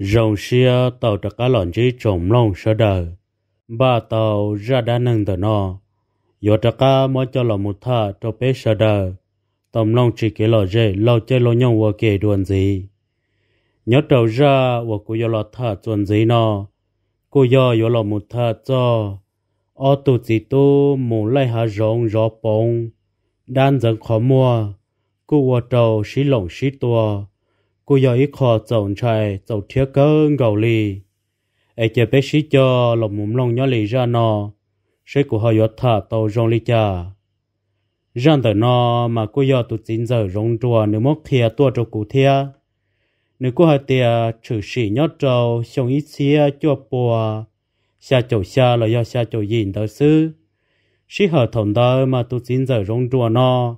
rồng xia tàu trà cá lòn chí trồng lông sơ đờ ba tàu ra đá nâng tờ nọ yo trà cá mới cho lò một tha cho bé sơ đờ tầm lông chỉ kể lò dê lò chơi lò nhông vô kể đuồn gì nhớ trầu ra vô cô yo lò tha chuẩn gì nọ cô yo yo lò một tha cho ô tu chỉ tu mù lây hà rồng rõ bông đan dần khó mua cô vô trầu xí lồng xí tua cô giờ ít khó chồng trai chồng thiết cơ gầu lì ai chơi bé sĩ cho lòng mồm lòng nhỏ lì ra nó, sẽ của họ yết thả tàu rong lì cha rằng tới nó mà cô giờ tụt chín giờ rong chùa nếu mất thia tua cho cụ thia nếu cô hai tia trừ sĩ nhót trâu xong ít xia cho bùa xa chỗ xa là do xa chỗ nhìn tới sư sĩ hợp thòng đó mà tụt chín giờ rong chùa nó,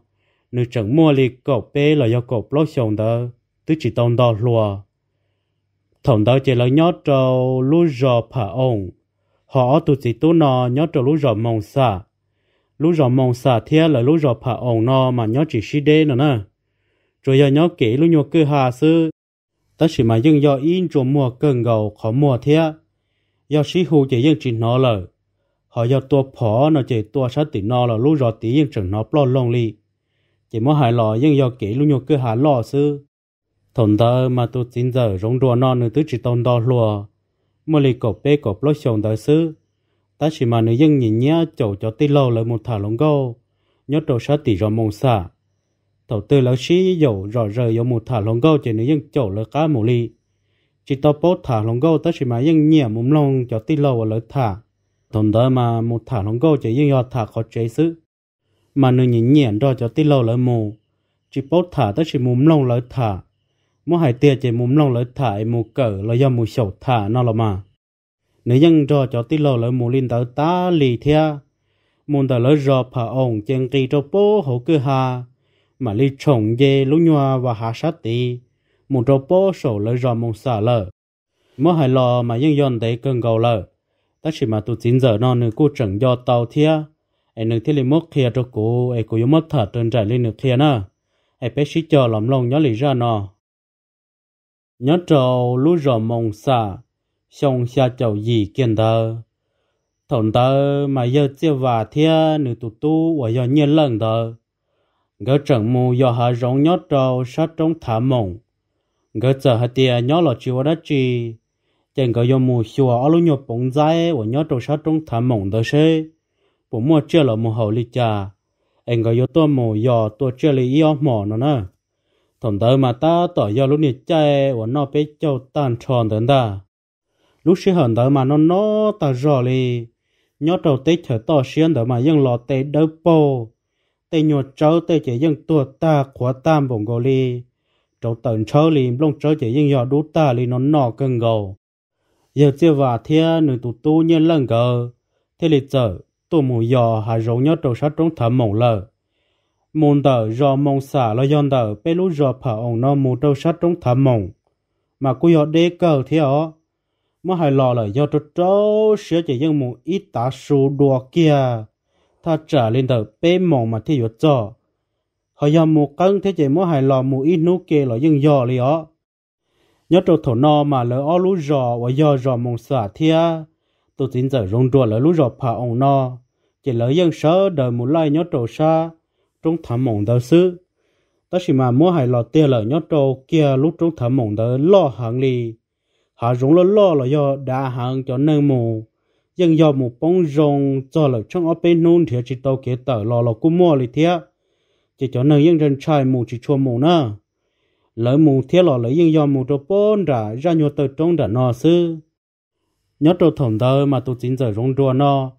nếu chẳng mua lì cậu bé là do cậu lót xong tờ tức chỉ tông đo lùa thổng đó chỉ là nhớ trâu lú rò phá ông họ tụ chỉ tu nó nhớ trâu lú rò mông xa lú rò mông xa thế là lú rò phá ông nó mà nhớ chỉ xí đê nữa nè rồi giờ nhớ kỹ lú nhô cứ hà sư tất chỉ mà dân do in cho mua cơn gầu khó mua thế, do sĩ hù chỉ dân chỉ nó lời họ do tua phó nó chỉ tua sát tỷ nó là lú rò tí dân chẳng nó plo lông li chỉ mua hài lò dân do kỹ lú nhô cứ hà lò sư thôn đó mà tôi chính giờ rong đùa non nữa tôi chỉ tôn đo lùa mà lì cột bê cột lối xuống đời xứ ta chỉ mà nữ dân nhìn nhá chỗ cho tí lâu lại một thả lông gâu nhớ đồ sát tỷ rồi mông xả thầu tư lão sĩ dầu rõ rời dầu một thả lông gâu chỉ nữ dân chỗ lỡ cá mù lì chỉ to bốt thả lông gâu ta chỉ mà dân nhẹ mồm lông cho tí lâu lỡ thả thôn đó mà một thả lông gâu chỉ dân do thả khó chế xứ mà nữ nhìn nhẹ đó cho tí lâu lỡ mù chỉ bốt thả ta chỉ mồm lông lỡ thả mua hải tiệt chỉ muốn lòng lỡ thải mù cỡ là do mù sầu thả nó là mà nếu dân cho cho tí lâu lỡ mù linh tớ ta lì thea muốn tớ lỡ rò phà ông chân kỳ cho bố hậu cư hà mà li chồng dê lũ nhòa và hạ sát tí muốn cho bố sầu lỡ rò mông xả lỡ mua hải lò mà dân dọn tế cơn gầu lỡ ta chỉ mà tụ chín giờ non nữa cô chẳng do tàu thea ai nửa thế li mất kia cho cô ai cô yếu mất thở trơn trải lên nửa kia nữa ai bé sĩ cho lòng lòng nhớ lý ra nó nhớ trâu lúa rò mông xa xong xa chầu gì kiên thơ thổn thơ mà giờ chưa và thia nữ tụ tu và giờ nhiên lần thơ gỡ trận mù do hạ rộng nhớ trâu sát trong thả mộng gỡ chờ hạ tia nhớ lọ chiều đã chi chẳng gỡ do mù xua ở lúc nhộp bóng dài và nhớ trâu sát trong thả mộng thơ xê bộ mua chưa lọ mù hậu lý cha anh gỡ do tôi mù do tôi chưa lý yêu mỏ nó nè tổng tớ mà ta tỏ do lúc này chạy và nó bé châu tàn tròn tớ ta lúc xưa hận tớ mà nó nó ta rõ lì nhớ đầu tế chở tỏ xuyên tớ mà dân lọ tế đỡ bồ tế nhọ cháu tế chỉ dân tuột ta khóa tam bổng gồ lì cháu tận cháu li lông cháu chỉ dân dọ đú ta li nó nọ cân gầu giờ chưa và thia nữ tụ tu nhân lần gờ thế lì chở tụ mù dọ hà rộng nhớ đầu sát trống thầm mộng lờ môn tờ do mong xả lo yon tờ bê lú rò phở ông nó mù trâu sát trong thả mộng mà cú yo đê cờ thế ó mà hai lò là do trâu trâu sửa chạy dân mù ít tá số đùa kia ta trả lên tờ bê mộng mà thế yo cho họ yo mù cân thế chạy mỗi hai lò mù ít nú kia lo dân yo li ó nhớ trâu thổ no mà lỡ ó lú rò và do rò mong xả thế tôi tin giờ rong đùa lỡ lú rò phở ông nó chỉ lỡ dân sợ đời mù lai nhớ trâu xa trong thảm mộng đó sư, đó chỉ mà mua hai lọ tiền lợ nhót trâu kia lúc trong thảm mộng đó lo hàng lì họ rung lo lo là do đã hàng cho nâng mù nhưng do một bóng rồng cho lực trong ở bên nôn thì chỉ tàu kế tờ lò lò cũng mua lì thế chỉ cho nâng những rừng trai mù chỉ chua mù nữa lỡ mù thế lò lỡ nhưng do mù trâu bốn ra ra nhiều tờ trong đã nọ sư nhót trâu thổng đời mà tụ chính giờ rong đua nọ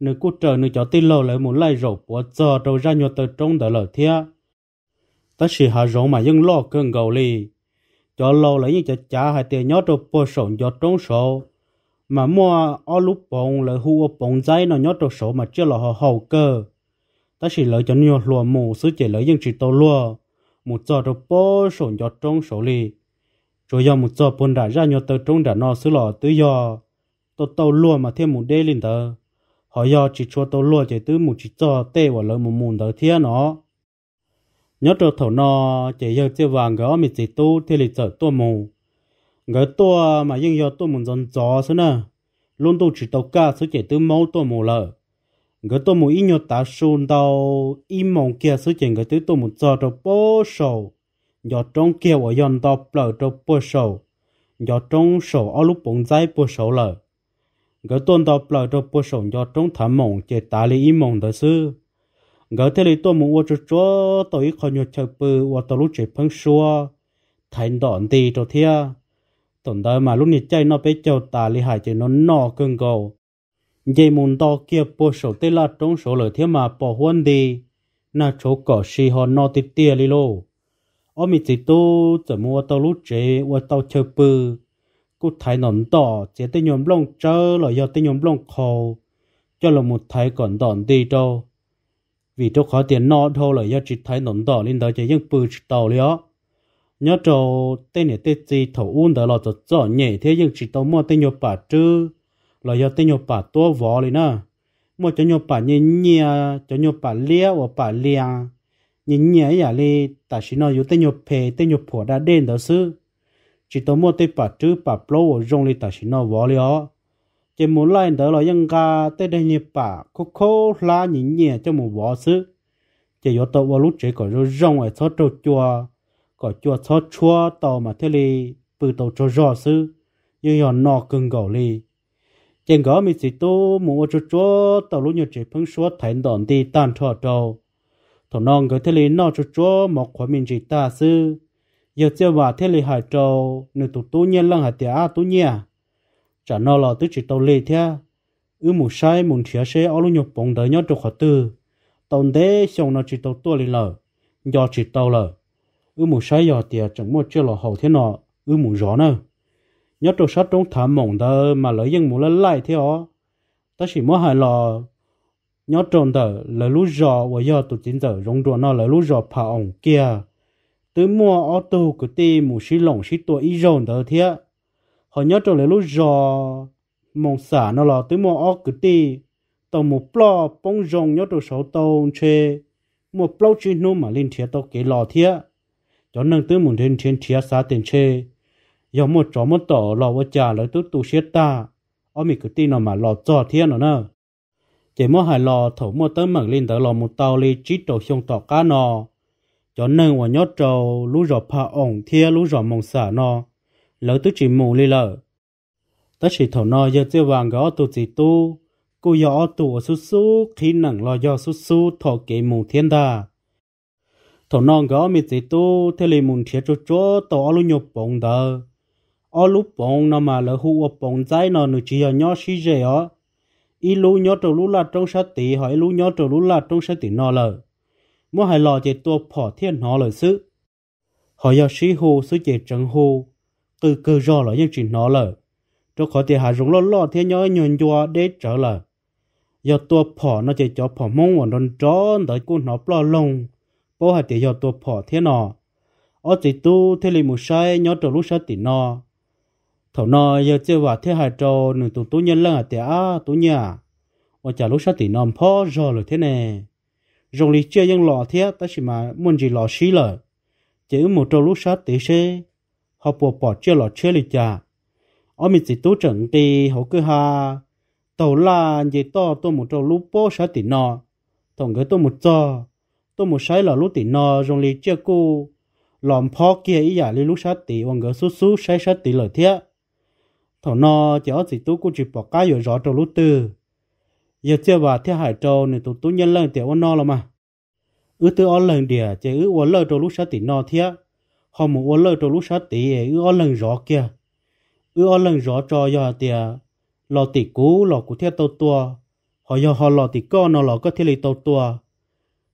nếu cô trở nếu cho tin lâu lại muốn lại rổ bỏ giờ đầu ra nhiều từ trong đó lỡ thia ta chỉ hạ rổ mà dân lo cơn gầu li cho lâu lại như cho cha hay tiền nhớ cho bỏ sổ cho trong sổ mà mua ở lúc bông lại hú bông dây nó nhớ cho sổ mà chưa là họ hậu cơ ta chỉ lấy cho nhiều lùa mù sứ chỉ lấy những chỉ tàu lùa một giờ cho bỏ sổ cho trong sổ lì. rồi giờ một giờ bồn đã ra nhiều từ trong đã nó sứ lọ tứ giờ tôi tàu lùa mà thêm một đê lên tờ họ do chỉ cho tôi lúa chạy tứ một chỉ cho tê và lỡ một mùn đỡ thiên nó nhớ trâu thầu nó chạy giờ chơi vàng gỡ mình chỉ tu thì lịch sợ tôi mù gỡ tôi mà nhưng do tôi muốn dần gió xứ nè luôn tôi chỉ tàu ca số chạy tứ máu tôi mù lỡ gỡ tôi mù ít nhớ tá sùn đầu ít mong kia số chạy gỡ tứ tôi mù cho trâu bố sầu do trong kia và yon tàu bờ trâu bố sầu do trong sầu ở lúc bóng dây bố sầu lỡ gỡ tôn đó là cho bố sống cho trung thảm mộng chế tá lý ý mộng đó sư gỡ thế lý tôi muốn ô chú chúa tôi khó nhu chờ bư ô tôi lúc chế phân xua thành đòn đi cho thia tổng đời mà lúc này chạy nó bé chào tá lý hải chế nó nọ cưng cầu dây muốn đó kia bố sống tê là trung số lời thiên mà bỏ huân đi na chỗ cỏ xì họ nọ tít tia lý lô ôm mình chỉ tu chỉ mua tao lúc chế ô tao chờ bư cú thái nón đỏ chế tên nhóm lông trơ là do tên nhóm lông khô cho là một thái còn đòn đi đâu vì chỗ khó tiền nọ thôi là do chỉ thái nón đỏ lên đó chế những bự tàu lió nhớ trâu tên này tên gì thầu uôn đó là cho rõ nhẹ thế nhưng chỉ tàu mua tên nhóm bà chứ là do tên nhóm bà tua vỏ lên nè mua cho nhóm bà nhẹ nhẹ cho nhóm bà lia và bà lia nhẹ nhẹ vậy là ta chỉ nói yếu tên nhóm phê tên nhóm phổ đã đến đó xứ chỉ tôi mua tới bà chứ bà bố rong lên ta chỉ nó vò lió chỉ muốn lại đỡ là dân ca tới đây như bà cô cô la nhìn nhẹ cho một vò sư chỉ yếu tố vào lúc chỉ có rong ở chỗ trâu chua có chua chỗ chua tàu mà thế li bự tàu cho rõ sư như nhỏ nọ cưng gầu li chỉ có mình chỉ tu mua chỗ chua tàu lúc như chỉ phun số thành đòn đi tan thọ trâu thằng non cái thế li nọ chỗ chua một quả mình chỉ ta sư giờ chưa vào thế lì hải trâu nên tụt tu nhiên lăng hải tiệt tu nhiên trả à? nợ là tức chỉ tàu lì thế ư mù sai mù chia sẽ ở luôn nhập bóng đời nhớ trục khỏi tư tàu đế xong nó chỉ tàu tua lì lờ do chỉ tàu lờ ư mù sai giờ tiệt chẳng một chưa là hậu thế nọ ư mù rõ nữa nhớ trục sát trong thảm mộng đờ mà lấy dân mù lên lại thế ó ta chỉ mới hài lò nhớ trộn tờ lấy lú giò và giờ tụt chín tờ rong đùa nó lấy lú giò phà ổng kia tới mua ô tô của ti mù xí lỏng xí tuổi y rồn đó thế họ nhớ trở lại lúc giò mong xả nó là tới mua ô của ti tàu một plo bông rồng nhớ trở sáu tàu chê một plo chỉ nô mà lên thiệt tàu kế lò thế cho nên tới muốn thiên thiên thiệt xa tiền chê giờ một chó một tổ lò vợ già lại tới tù xiết ta ô mì của ti nó mà lò cho thế nó nè chỉ mua hai lò thổ mua tới mảng lên tới lò một tàu lên chỉ tổ xuống tàu cá nò cho nên và nhớ trâu lũ rọ pa ổng thia lũ rọ mộng xả nó lỡ tôi chỉ mù lì lỡ tất chỉ thầu nó giờ tiêu vàng gõ tụ chỉ tu cú gió tụ su su khi nặng lo do su su thọ kế mù thiên đà thầu nó gõ mi chỉ tu thế li mùng thiệt chỗ chỗ tỏ lũ nhục bông đờ ở lũ bông nó mà lỡ hụ ở bông trái nó nửa chỉ ở nhó xí rẻ ó y lũ nhó trầu lũ là trong sát tỷ hỏi lũ nhớ trâu lũ là trong sát tỷ nó lỡ mua hai lò chế tua phỏ thiên nó lời sự họ do sĩ hồ sự chế trấn hồ từ cơ rò là những chuyện nó lời cho có thể hạ rung lo lo thiên nhớ nhon dùa để trở lời do tua phỏ nó chế cho phỏ mông hoàn đòn tròn tới cô nó lo lông bố hai tỷ do tua phỏ thiên nó ở chỉ tu thế lì một sai nhớ trở lúc sai tỷ nó thầu nó giờ chưa vào thế hai trâu nửa tụ tu nhân lăng ở tỷ á tu nhà ở trả lúc sai tỷ nó phó lời thế này rồi lý chơi những lò thế ta chỉ mà muốn gì lò xí lờ chỉ một trâu lúc sát tí xe họ bỏ bỏ chơi lò chơi lý chả ở mình chỉ tu trận thì họ cứ ha tàu là gì to tôi một trâu lúc bỏ sát tí nọ tổng cái tôi một cho tôi một sai lò lúc tí nọ rồi lý chơi cô lòm phó kia ý giả lý lúc sát tí ông gỡ sú sú sai sát tí lờ thế thằng nọ chỉ ở chỉ tu cô chỉ bỏ cái rồi rõ trâu lúc từ giờ chưa bà theo hải châu này tụi tụi nhân lên tiểu no là mà ư tư ở lần địa chơi ư ở lần trâu lúc sáu tỷ nó thế họ muốn ở lần trâu lú sáu tỷ ư ở lần rõ kia ư ở lần rõ cho giờ tiền lò tỷ cũ lò cũ theo tàu tua họ giờ họ lò tỷ con nó lò có theo lì tàu tua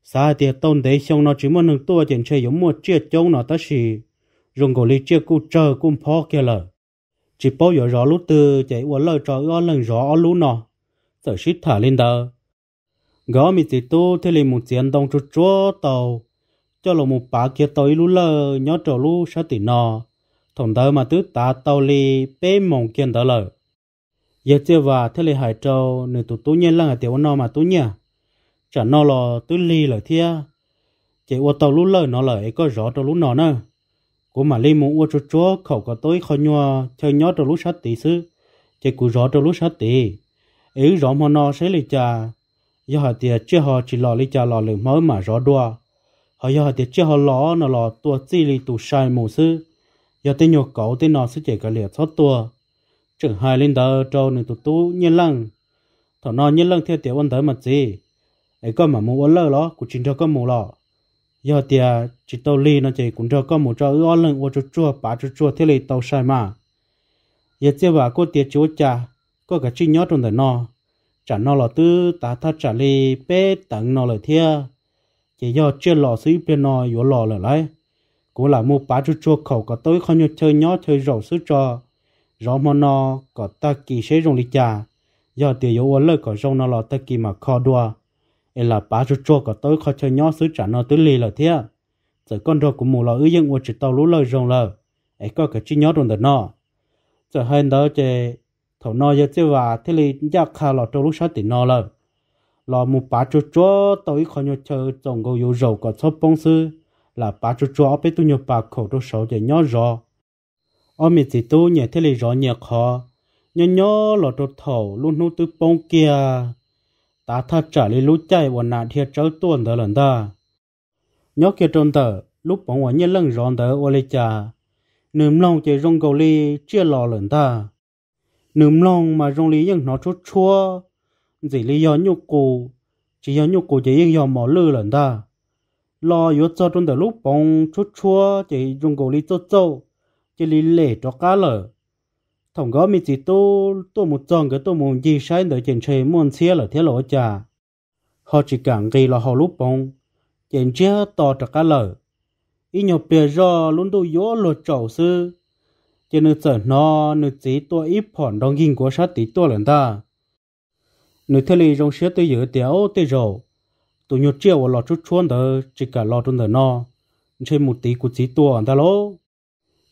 sao thì tôn đấy xong nó chỉ muốn nâng tua tiền chơi giống mua chia chống nó ta xì dùng cổ lì chia cú chờ cú phó kia lờ chỉ bao giờ rõ lú từ chạy ở lời trò ở lần rõ lúc nọ sở shit thả lên đờ gõ mi chỉ tu thế liền một chiến đông chút chúa tàu cho lộ một bà kia tới lú lờ nhớ trầu lú sát tỷ nò, thằng đờ mà tứ ta tàu li bê mong kiên đờ lờ giờ chưa và thế liền hải trâu nửa tụ tú nhiên là ngày tiểu nọ mà tú nhỉ, chả nọ lò tứ li lời thia chỉ ô tàu lú lờ nó ấy có rõ trầu lú nò nơ, của mà li muốn ô chút chúa khẩu có tối khó nhua chơi nhớ trầu lú sát tỷ sư chỉ cú rõ trầu lú sát tỷ ấy rõ mà nó sẽ lấy cha do họ tiệt chưa họ chỉ lo lấy cha lo lửa mới mà rõ đua họ do họ tiệt chưa họ lò nó lo tua chi lì tụ sai mù sư do tên nhột cậu tên nó sẽ chạy cả liệt thoát tua trưởng hai lên đờ trâu nên tụ tu nhân lăng thằng nó nhân lăng theo tiểu quân tới mà gì ấy có mà muốn lơ lo cũng chính cho có mù lọ giờ thì chỉ tàu ly nó chỉ cũng cho có một cho ư lưng ô cho chua bà cho chua thế này tàu sai mà giờ chưa bà có tiệt chúa cha có cả chi nhót trong đời nó chả nó là tư ta thắt chả li bê tặng nó là thia chỉ do chưa lò xí bên nó yếu lò là lấy cũng là mua bán cho chua khẩu có tới không nhớ chơi nhót chơi rổ sứ cho rõ mà nó có ta kỳ sẽ rong lì trà, do tiền yếu lợi có rong nó là ta kỳ mà khó đua ấy là bán cho chua có tới không chơi nhót sứ chả nó tứ lì là thia giờ con đồ của mù lò ư dân ô chỉ tàu lũ lời rong lờ ấy có cả chi nhót trong đời nó giờ hơn đó chơi thầu nó giờ chứ và thế li giờ khá là trâu lúc sáng tỉnh nó rồi là một bà chú chúa tôi còn nhớ chờ chồng cô yêu dầu có số bông sư là bà chú chúa biết tôi nhớ bà khẩu đôi sáu để nhớ rõ ông mình chỉ tôi nhớ thế li rõ nhớ khó nhớ nhớ là đồ thầu luôn nút từ bông kia ta thật trả lời lúc chạy và nạn thiệt cháu tuần đó lần ta nhớ kia trôn tờ lúc bóng hoa nhớ lần rõ tờ ô lê cha nếm lòng chỉ rong cầu ly chia lò lần ta nấm lòng mà rong lý những nó chua chua chỉ lý do nhục cụ chỉ do nhục cụ chỉ những do mỏ lư lần ta lo yếu cho trong từ lúc bóng chua chua chỉ dùng cụ lý chua chua chỉ lý lệ cho cá lở thằng gõ mình chỉ tu tu một tròn cái tu một gì sai để trên trời muốn xe là thế lộ cha họ chỉ cảm kỳ là họ lúc bóng trên chia to cho cá lở ít nhiều bề do luôn tu yếu luật trầu sư cho nên giờ nó nó chỉ tôi ít phòn đồng nghìn của sát tí tôi lần ta nó thế này trong sữa tôi giữ tiểu tôi rồi tôi nhốt chiều và lọt chút chuôn đó chỉ cả lọt trong đó nó trên một tí của chỉ tôi ta lố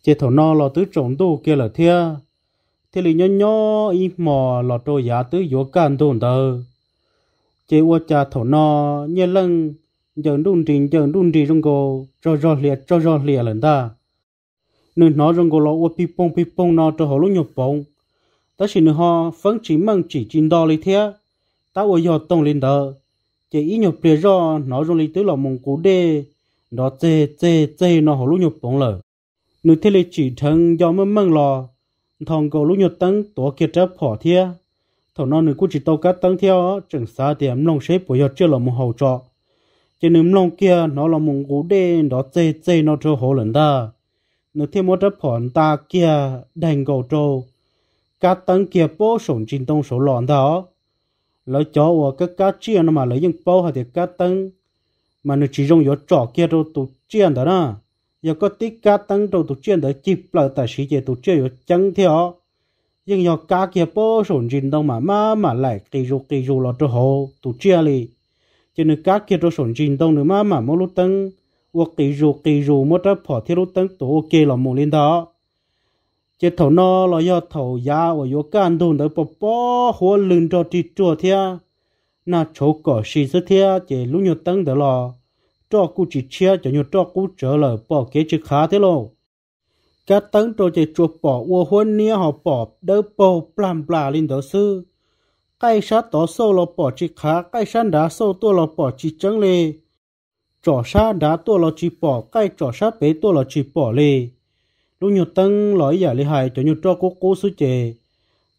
chỉ thầu nó lọt tứ trộn đồ kia là thia thế này nhỏ nhỏ ít mò lọt đồ giá tứ vô can đồ ta chỉ qua cha thầu nó nhẹ lưng giờ đun trình giờ đun trình trong cô rồi rồi liệt rồi rồi liệt lần ta nên nó rằng gò lọ ô pi bông pi bông nó cho họ lúc nhập bông ta chỉ nữa họ phấn chỉ mong chỉ chín đo lý thế ta ô giờ tông lên đó, chỉ ý nhập bia do nó rong lý tứ là mông cú đê nó chê chê chê nó họ lúc nhập bông lờ nếu thế là chỉ thân do mông mông lò thằng gò lúc nhập tăng tổ kia chấp họ thế thầu nó nữa cũng chỉ tàu cá tăng theo chẳng xa em lòng xếp của giờ chưa là một hậu trọ chỉ nếu lòng kia nó là mông cú đê nó chê chê nó cho họ lần ta nó thêm một trái phỏng ta kia đành gầu trâu các tăng kia bố sổn trình tông số lòn đó lấy chó và các cá chiên mà lấy những bao hay thì cá tăng mà nó chỉ dùng yếu trò kia đâu tụ chiên đó nè giờ có tí cá tăng đâu tụ chiên đó chỉ là tại sĩ chế tụ chia yếu chẳng theo nhưng giờ cá kia bố sổn trình tông mà mà mà lại kỳ dù kỳ dù là trâu hồ tụ chia li chỉ nên cá kia trâu sổn trình tông nữa mà mà mỗi lúc tăng tổ một lần đó, đó đó, cái thầu thầu hoa na chỉ chỉ 我给入给入，么着跑铁路等多给了木领导。这头呢，了要头牙，我要干动的不包火轮着的做天，那丑个是这天，这路要等的了，照顾起车就要照顾着了，包给只卡的喽。cái tấn trò chơi chuột bỏ ua hôn nia họ bỏ đỡ bỏ blam bla lên đó sư cái sát tỏ sâu lò bỏ chỉ khá cái săn đá sâu tua lò bỏ chỉ trắng lê trò sa đã tua lo chỉ bỏ cái trò sa bé tua lo chỉ bỏ lê lúc nhiều tăng lối giả lê hại cho nhiều cho cố cố sư chè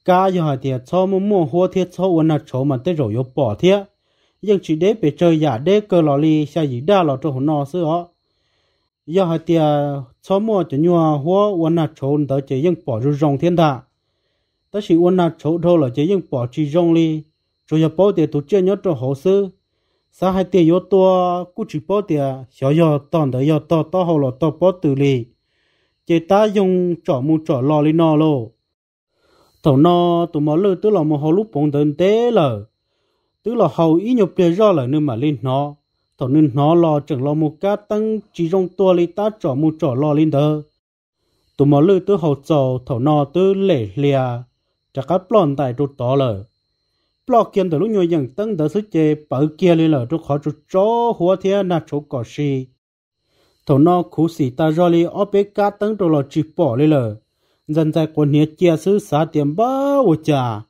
cá giờ hại thiệt cho mua mua hoa thiệt cho uốn nát chỗ mà tới rồi yếu bỏ thiệt nhưng chỉ để bị chơi giả để cơ lo lì sao gì đa lo cho hồn nọ sư họ giờ hại thiệt cho mua cho nhiều hoa uốn nát chỗ tới chỉ nhưng bỏ rồi rong thiên đà ta chỉ uốn nát chỗ thôi là chỉ nhưng bỏ chỉ rong li rồi giờ bỏ tiền tụt chơi nhớ cho hồ sư sao hai tiền yếu tua cũng chỉ bỏ tiền 小要当的要到到好了到 bỏ tử li chỉ ta dùng trọ mu trọ lo li nó lo tao nó tụi mà lơ tức là một hồ lúc bóng đơn tế lờ tức là hầu ý nhập tiền ra là nơi mà lên nó tao nên nó lo chẳng lo một cá tăng chỉ trong tua li ta trọ mu trọ lo lên đó tụi mà lơ tức hầu trọ tao nó tức lệ lìa chả cá plon tại đốt đó lờ lo kiến từ lúc nhồi dần tăng tới sức chế bảo kia lên là chỗ khó chỗ chó hóa thế là chỗ cỏ xì thổ nó khú xì ta do li ở bên cá tăng đồ là chỉ bỏ lên lở. dân tại quân nhé chia sư xá tiền ba ô chà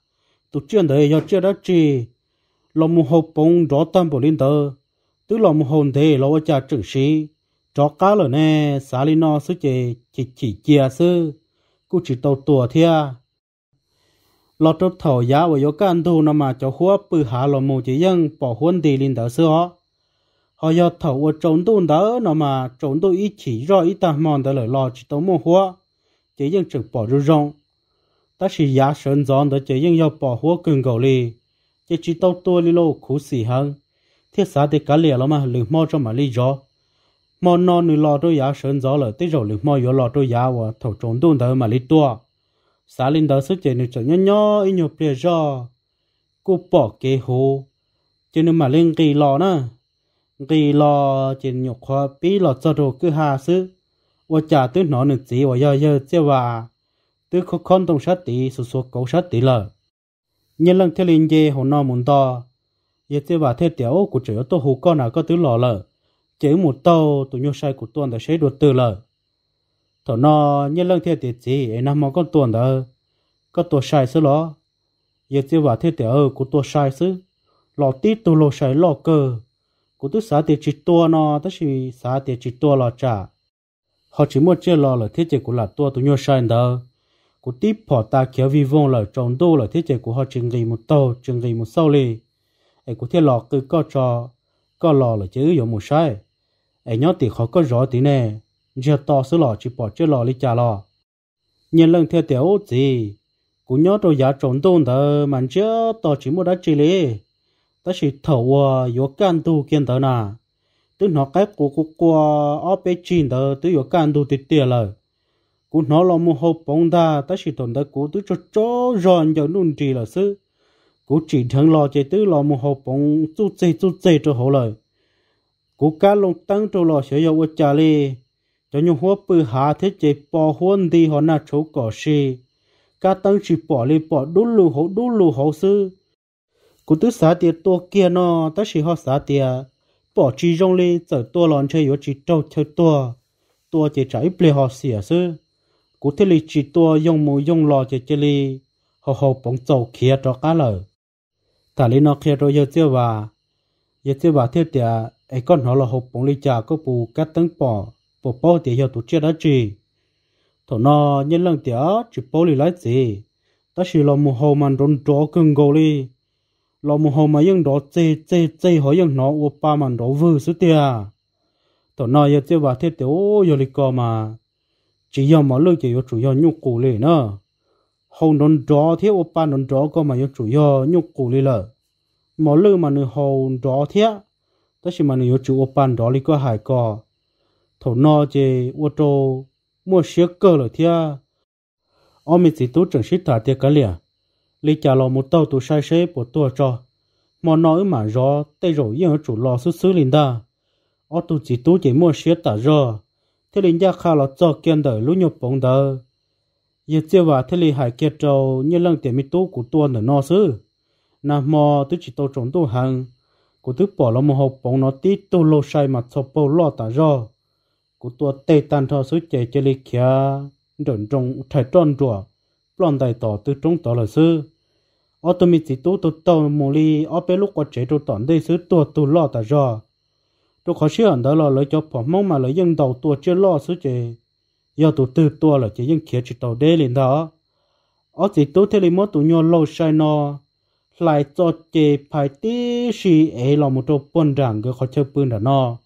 tụ chuyện đấy do chưa đã chỉ Lò mu hộp bông rõ tâm bộ lên tờ tứ lò mu hồn thế lò ô chà trưởng sĩ chó cá là nè xá lên nó sức chế chỉ chỉ chia sư cũng chỉ tàu tùa thế lọt trốt thầu giá và yếu can thu nó mà cho khóa bự hà lò mù chỉ dân bỏ huân đi lên đỡ xưa họ họ yo thầu và trốn tuôn đỡ nó mà trốn tôi ít chỉ rồi ít ta mòn đỡ lời lò chỉ tốn một khóa chỉ dân trực bỏ rưu rong ta chỉ giá sơn giòn đỡ chỉ dân do bỏ khóa cường cầu lì chỉ chỉ tao tôi lì lô khú xì hơn thiết xã thì cá lìa nó mà lử mò cho mà lì gió mò non nửa lò tôi giá sơn gió lời tới rồi lử mò yếu lò tôi giá và thầu trốn tuôn đỡ mà lì tua xã linh đó số trẻ nó cho nhỏ nhỏ ít nhiều bia cho cô bỏ cái hồ cho nên mà lên kỳ lò nữa kỳ lò chỉ nhục khoa bí lò cho đồ cứ hà sư và trả tới nó nữa chỉ và giờ giờ chứ và tới khó khôn trong sát tỷ số số cầu sát tỷ lờ nhân lần theo linh dây hồ nó muốn to giờ chứ và thế tiểu của trẻ tôi hồ con nào có tới lò lờ chỉ một tàu tụi nhau sai của tuần đã sẽ đột từ lờ tổ nó nhớ lăng thiệt thì gì nó mong con tuần đó có tổ sai xứ lo giờ chỉ vào thiệt ở của tổ sai xứ lọ tít tổ lọ sai lọ cơ của tôi xã thì chỉ tua nó tất chỉ xã thì chỉ tua lọ trả họ chỉ muốn chơi lọ là thiết chế của là tua tôi nhớ sai đó của tít bỏ ta kéo vi vong là trồng đô là thiết chế của họ chừng gì một tàu chừng gì một sau lì ấy của thiết lọ cứ có trò có lọ là chứ dùng một sai ấy nhớ thì họ có rõ tí nè giờ to số lọ chỉ bỏ chơi lọ đi trả lọ, nhân lần theo tiểu gì cũng nhớ rồi giả trốn tôn thờ mà chứ to chỉ mua đã chỉ lý ta chỉ thầu à yếu can tu kiên thờ nà tức nó cái của của qua ở bên chín thờ tức yếu can tu tít tiền lời cũng nó là một hộp bóng ta ta chỉ tồn tại của tôi cho cho ròn cho nôn trì là sư cũng chỉ thằng lo chạy tư lò một hộp bóng chút chê chút chê cho hộ lời cũng cá lông tăng cho lò sẽ yếu ở lì cho những hoa bự hạ thế chế bỏ hôn đi họ na chỗ cỏ xì cá tăng chỉ bỏ lên bỏ đú lù hậu đú lù hậu sư cụ tứ xá tiệt tô kia nó ta chỉ họ xá tiệt bỏ chỉ rong lên chở tô lòn chơi yếu chỉ trâu chơi tô tô chỉ trái ple họ xỉa sư cụ thế lì chỉ tô dùng mù dùng lò chỉ chơi lì họ họ bóng dầu kia cho cá lờ ta lì nó kia rồi giờ chưa bà giờ chưa bà thế tiệt ai con họ là hộp bóng lì chả có bù cá tăng bỏ bộ bộ thì hiểu tụ chưa đó chỉ thổ nó nhân lần tía chỉ bộ lì lái gì ta chỉ lo mù hồ mà đồn đó cưng gò li lo mù hồ mà yên đó chê chê chê hỏi yên nó ô ba mà đó vư số tia thổ nó giờ chưa vào thế tiểu giờ lì cò mà chỉ giờ mà lôi chỉ giờ chủ giờ nhục cụ lì nữa hồng đồn đó thế ô ba đồn đó có mà giờ chủ giờ nhục cụ lì lợ mà lôi mà nửa hồng đó thế ta chỉ mà nửa chủ ô ba đó lì có hại cò thổ no chê ô tô mua xe cơ là thia ông mình chỉ tú chẳng xích thả tiệc cả liền lý trả lo một tàu tụ sai xe của tôi cho mà nói mà rõ tay rồi yên chủ lo xuất xứ linh đa ông tụ chỉ tú chỉ mua xe tả rơ thế linh gia khá là cho kiên đời lũ nhập bóng đời giờ chưa vào thế linh hải kiệt trâu như lần tiền mi tú của tôi nữa no xứ nam mò tôi chỉ tàu trốn tôi hàng của thứ bỏ lo một hộp bóng nó tí tôi lo sai mà cho bao lo tả rơ của tua tây tan thọ số chạy chơi lịch kia đồn trong thời tròn rùa plon đại tỏ từ trong tỏ là sư ở tụi mình chỉ tu tu tàu mù li ở bên lúc có chế tu tận đây sư tua tu lo ta rõ tôi khó xí hẳn đó là lấy cho phỏng mong mà lấy dân đầu tua chưa lo sư chế giờ tu từ tua là chỉ dân kia chỉ tàu đê lên đó ở chỉ tu thế li mất tu nhau lâu sai nó lại cho chế phải tí xì ấy là một chỗ bận ràng cái khó chơi bận đó nó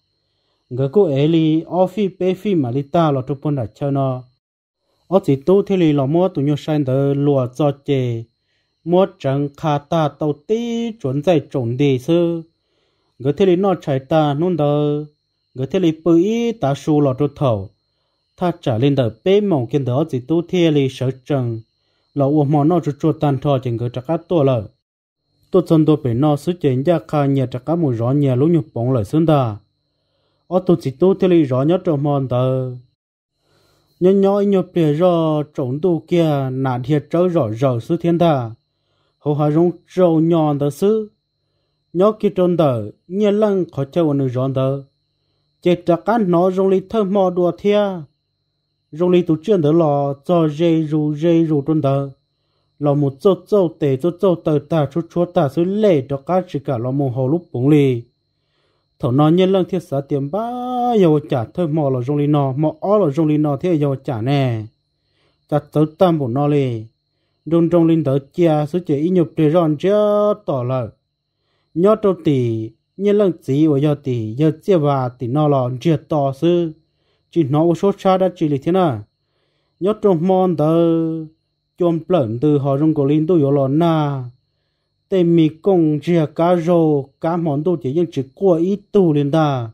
người cô ấy li ở phi bê phi mà li ta là chụp bún đã chơi nó ở chỉ tu thì li là mua tụi nhau sang đỡ lúa cho chè mua chẳng khá ta tàu tí chuẩn dạy trồng đi sư người thì li nó chạy ta nôn đỡ người thì li bự ý ta su là chụp thầu ta trả lên đỡ bê mông kiến đỡ chỉ tu thì li sợ chẳng là uổng mà nó chụp chụp tan thò chỉ ngờ chắc cắt tua lợ tôi chân tôi bị nó sứ chèn gia kha nhà chắc cá mùi rõ nhà lũ nhục bóng lời xương đà ở tổ chức tu thì rõ nhất trong mòn tờ nhỏ nhỏ nhỏ bề rõ trong tu kia nà thiệt trâu rõ rõ sư thiên ta hồ hà rong trâu nhỏ tờ sư nhỏ kia trong tờ nhẹ lăng khó chơi vào nữ rõ tờ chết chắc cán nó rong lì thơ mò đùa thia rong lì tu chuyên tờ lò cho dê rù dê rù trong tờ lò một chỗ chỗ tề chỗ chỗ tờ ta chút chút ta sư lệ cho cá chỉ cả lò một hồ lúc bụng lì thổ nó nhân lương thiết xã tiệm ba dầu trả thôi mò là rong lì nò mò ó là rong lì nò thế dầu trả nè chả tớ tam bộ nọ lì đông trong linh tớ chia số chế y nhục trời ròn chưa tỏ lợ nhớ trâu tỷ nhân lương chỉ và giờ tỷ giờ chia và tỷ nọ lọ chưa tỏ sư chỉ nó số xa đã chỉ lì thế nào nhớ trong mòn tớ chôm plẩn từ họ rong cổ linh tôi yếu lòn na tê mì công chia cá rô cá món đồ chỉ nhưng chỉ qua ít tu liền ta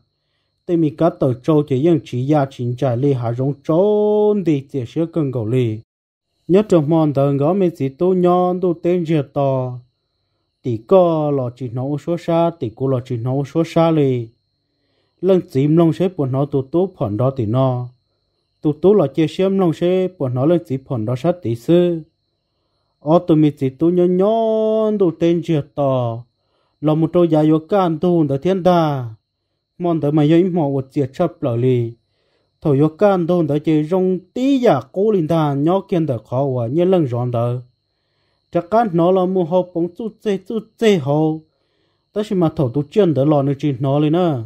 tê mì cá tàu châu chỉ nhưng chỉ ya chính trải li hà rong trốn đi chỉ sửa cân cầu li nhớ trường mòn tờ ngó mê chỉ tu nhon tu tên chia to tỷ co lò chỉ nấu số xa tỷ cô lò chỉ nấu số xa li lần chìm lông xếp của nó tu tu phản đó tỷ no tu tu lò chia xem lông xếp của nó lần chỉ phòn đó sát tỷ sư ở tụi mình chỉ tụi nhớ nhớ đủ tên chuyện tỏ là một trâu dài vô can tu đã thiên đà mòn tới mà yếu mò một chuyện chấp lỡ lì thổi vô can tu đã chỉ rong tí giả cố linh đà nhớ kiên đã khó và nhớ lần rộn đỡ chắc cán nó là mù hộp bóng chút chê chút chê hồ tất nhiên mà thổi tụi chuyện đã lò nữa chỉ nó lên nữa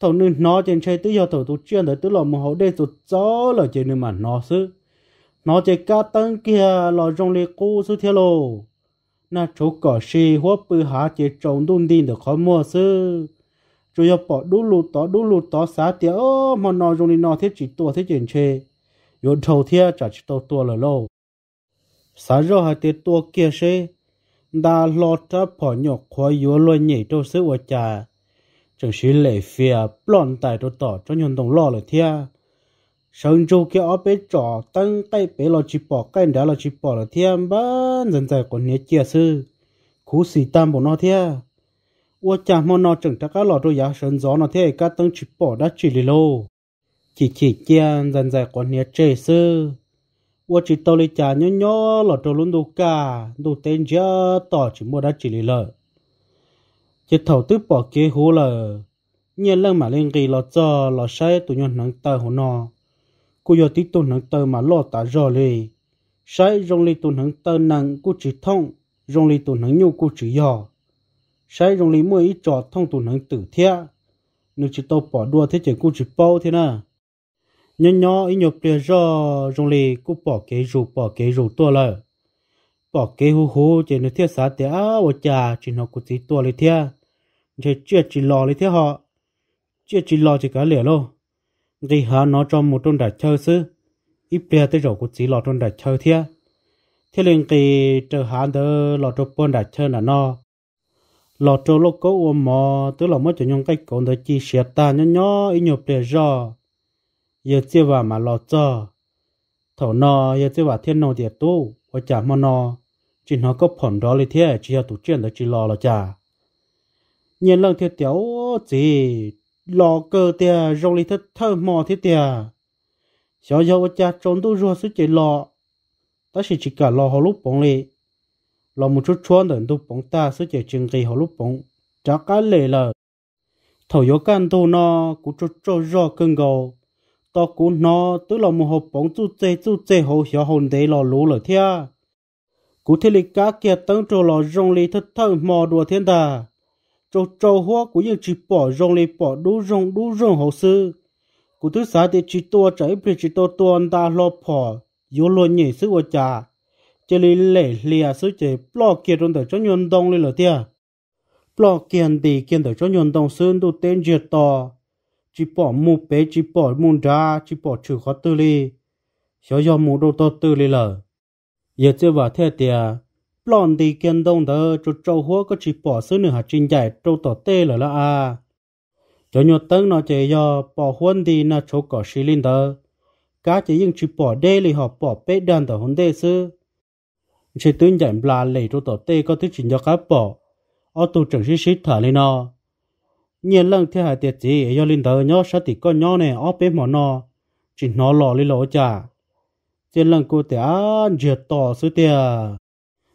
thổi nữ nó trên chơi tới giờ thổi tụi chuyện đã tới lò mua hộp để tụi chó là chỉ nữa mà nó sư nó chỉ cá tăng kia lò rong lê cô số thế lô na chỗ cỏ xe hoa bự hà chỉ trồng đun đi được khó mua sư Chú giờ bỏ đu lụt tỏ đu lụt tỏ xá tía ô mà nó rong lê nó thế chỉ tua thế chuyện chê rồi thầu thia chả chỉ tàu tua lờ lô xá rồi hai tía tua kia xe đã lọt ra bỏ nhọc khóa yếu luôn nhảy trâu sư ở trà chẳng xí lệ phía blon tại trâu tỏ cho nhân đồng lo lời thia sơn châu kia ở bên trọ tăng tay bé lo chỉ bỏ cái đó lo chỉ bỏ là thiên bán dân dần còn nhớ chia sư cú xì tam bộ nó thế ô cha mò nó chẳng chắc cái lọ đôi giá sơn gió nó thế cái tăng chỉ bỏ đã chỉ lì lô chỉ chỉ chia dân dần còn nhớ chê sư ô chỉ tao lấy cha nhớ nhớ lọ đôi luôn đủ cả đủ tên chưa tỏ chỉ mua đã chỉ lì lợ chỉ thầu tức bỏ kế hú là nhiên lần mà lên kỳ lọ cho lọ say tụi nhau nắng tờ hồ nó cô giờ tí tụi hắn tơ mà lo tả rõ lì sai rong lì tụi hắn tơ nặng cú chỉ thông rong lì tụi hắn nhu cú chỉ dò sai rong lì mua ít trò thông tụi hắn tử thia nếu chỉ tàu bỏ đua thế chỉ cú chỉ bao thế na nhỏ nhỏ ít nhọc bia rõ rong lì cô bỏ cái rủ bỏ cái rủ to lời bỏ cái hú hú chỉ nó thiết xá té á ô chà chỉ nó cú chỉ to lì thia chỉ chưa chỉ lò lì thế họ chưa chỉ lò chỉ cả lẻ luôn rì hả nói cho một tôn đã chơi sư ít bia tới rồi cũng chỉ lọ tôn đã chơi thia thế liền thì chờ hả đỡ lọt trâu bôn đã chơi là nó lọt trâu lúc có uống mò tức là mới cho nhung cách cổ đỡ chi sẹt ta nhó nhó ít nhiều bia do giờ chưa vào mà lọt cho thầu nó giờ chưa vào thiên nô tiệt tu và chả mà nó chỉ nó có phỏng đó lấy thế chỉ là tụ chuyện đó chỉ lo là chả nhìn lần thiệt tiểu gì lò cơ tìa rong lì thất thơ mò thế tìa xó dâu cha trốn tu rùa sức chế lò ta chỉ chỉ cả lò hồ lúc bóng lì lò một chút chuan đẩn tu bóng ta sức chế chừng kỳ hồ lúc bóng chả cá lệ lờ thầu yếu can tu nó cũng chút cho rò cưng gầu to cú nó tức là một hộp bóng tu chê tu chê hồ xó hồn đế lò lú lở thia cú thế lịch cá kia tăng trô lò rong lì thất thơ mò đùa thiên đà trâu trâu hoa của những chỉ bỏ rong lên bỏ đu rong đu rong hồ sư của thứ xã thì chỉ tua chảy bị chỉ tua tua ta lo bỏ yếu lo nhảy sư của cha chỉ lì lệ lìa sư chỉ bỏ kiện trong đời cho nhuận đông lên là tia bỏ kiện thì kiện đời cho nhuận đông sư đồ tên diệt to chỉ bỏ mu bé chỉ bỏ mu ra chỉ bỏ chữ khó tư li xóa do mu đâu to tư li lờ giờ chưa vào thế tiệt lon đi kiên đông đó chú châu hố có chỉ bỏ xứ nửa hạt trình giải trâu tỏ tê là là à cho nhiều tấn nó chạy do bỏ huân đi na chỗ cỏ xí linh đó cá chỉ những chỉ bỏ đê lì họ bỏ bê đàn tỏ hôn đê xứ chỉ tuyên giải là lì trâu tỏ tê có thứ trình cho cá bỏ ở tù trưởng xí xí thở lên nó nhiên lần theo hạt tiệt gì do linh đó nhó sát tỷ con nhó nè ở bếp mỏ nó chỉ nó lò lên lỗ chả trên lần cô té ăn diệt tỏ xứ tiệt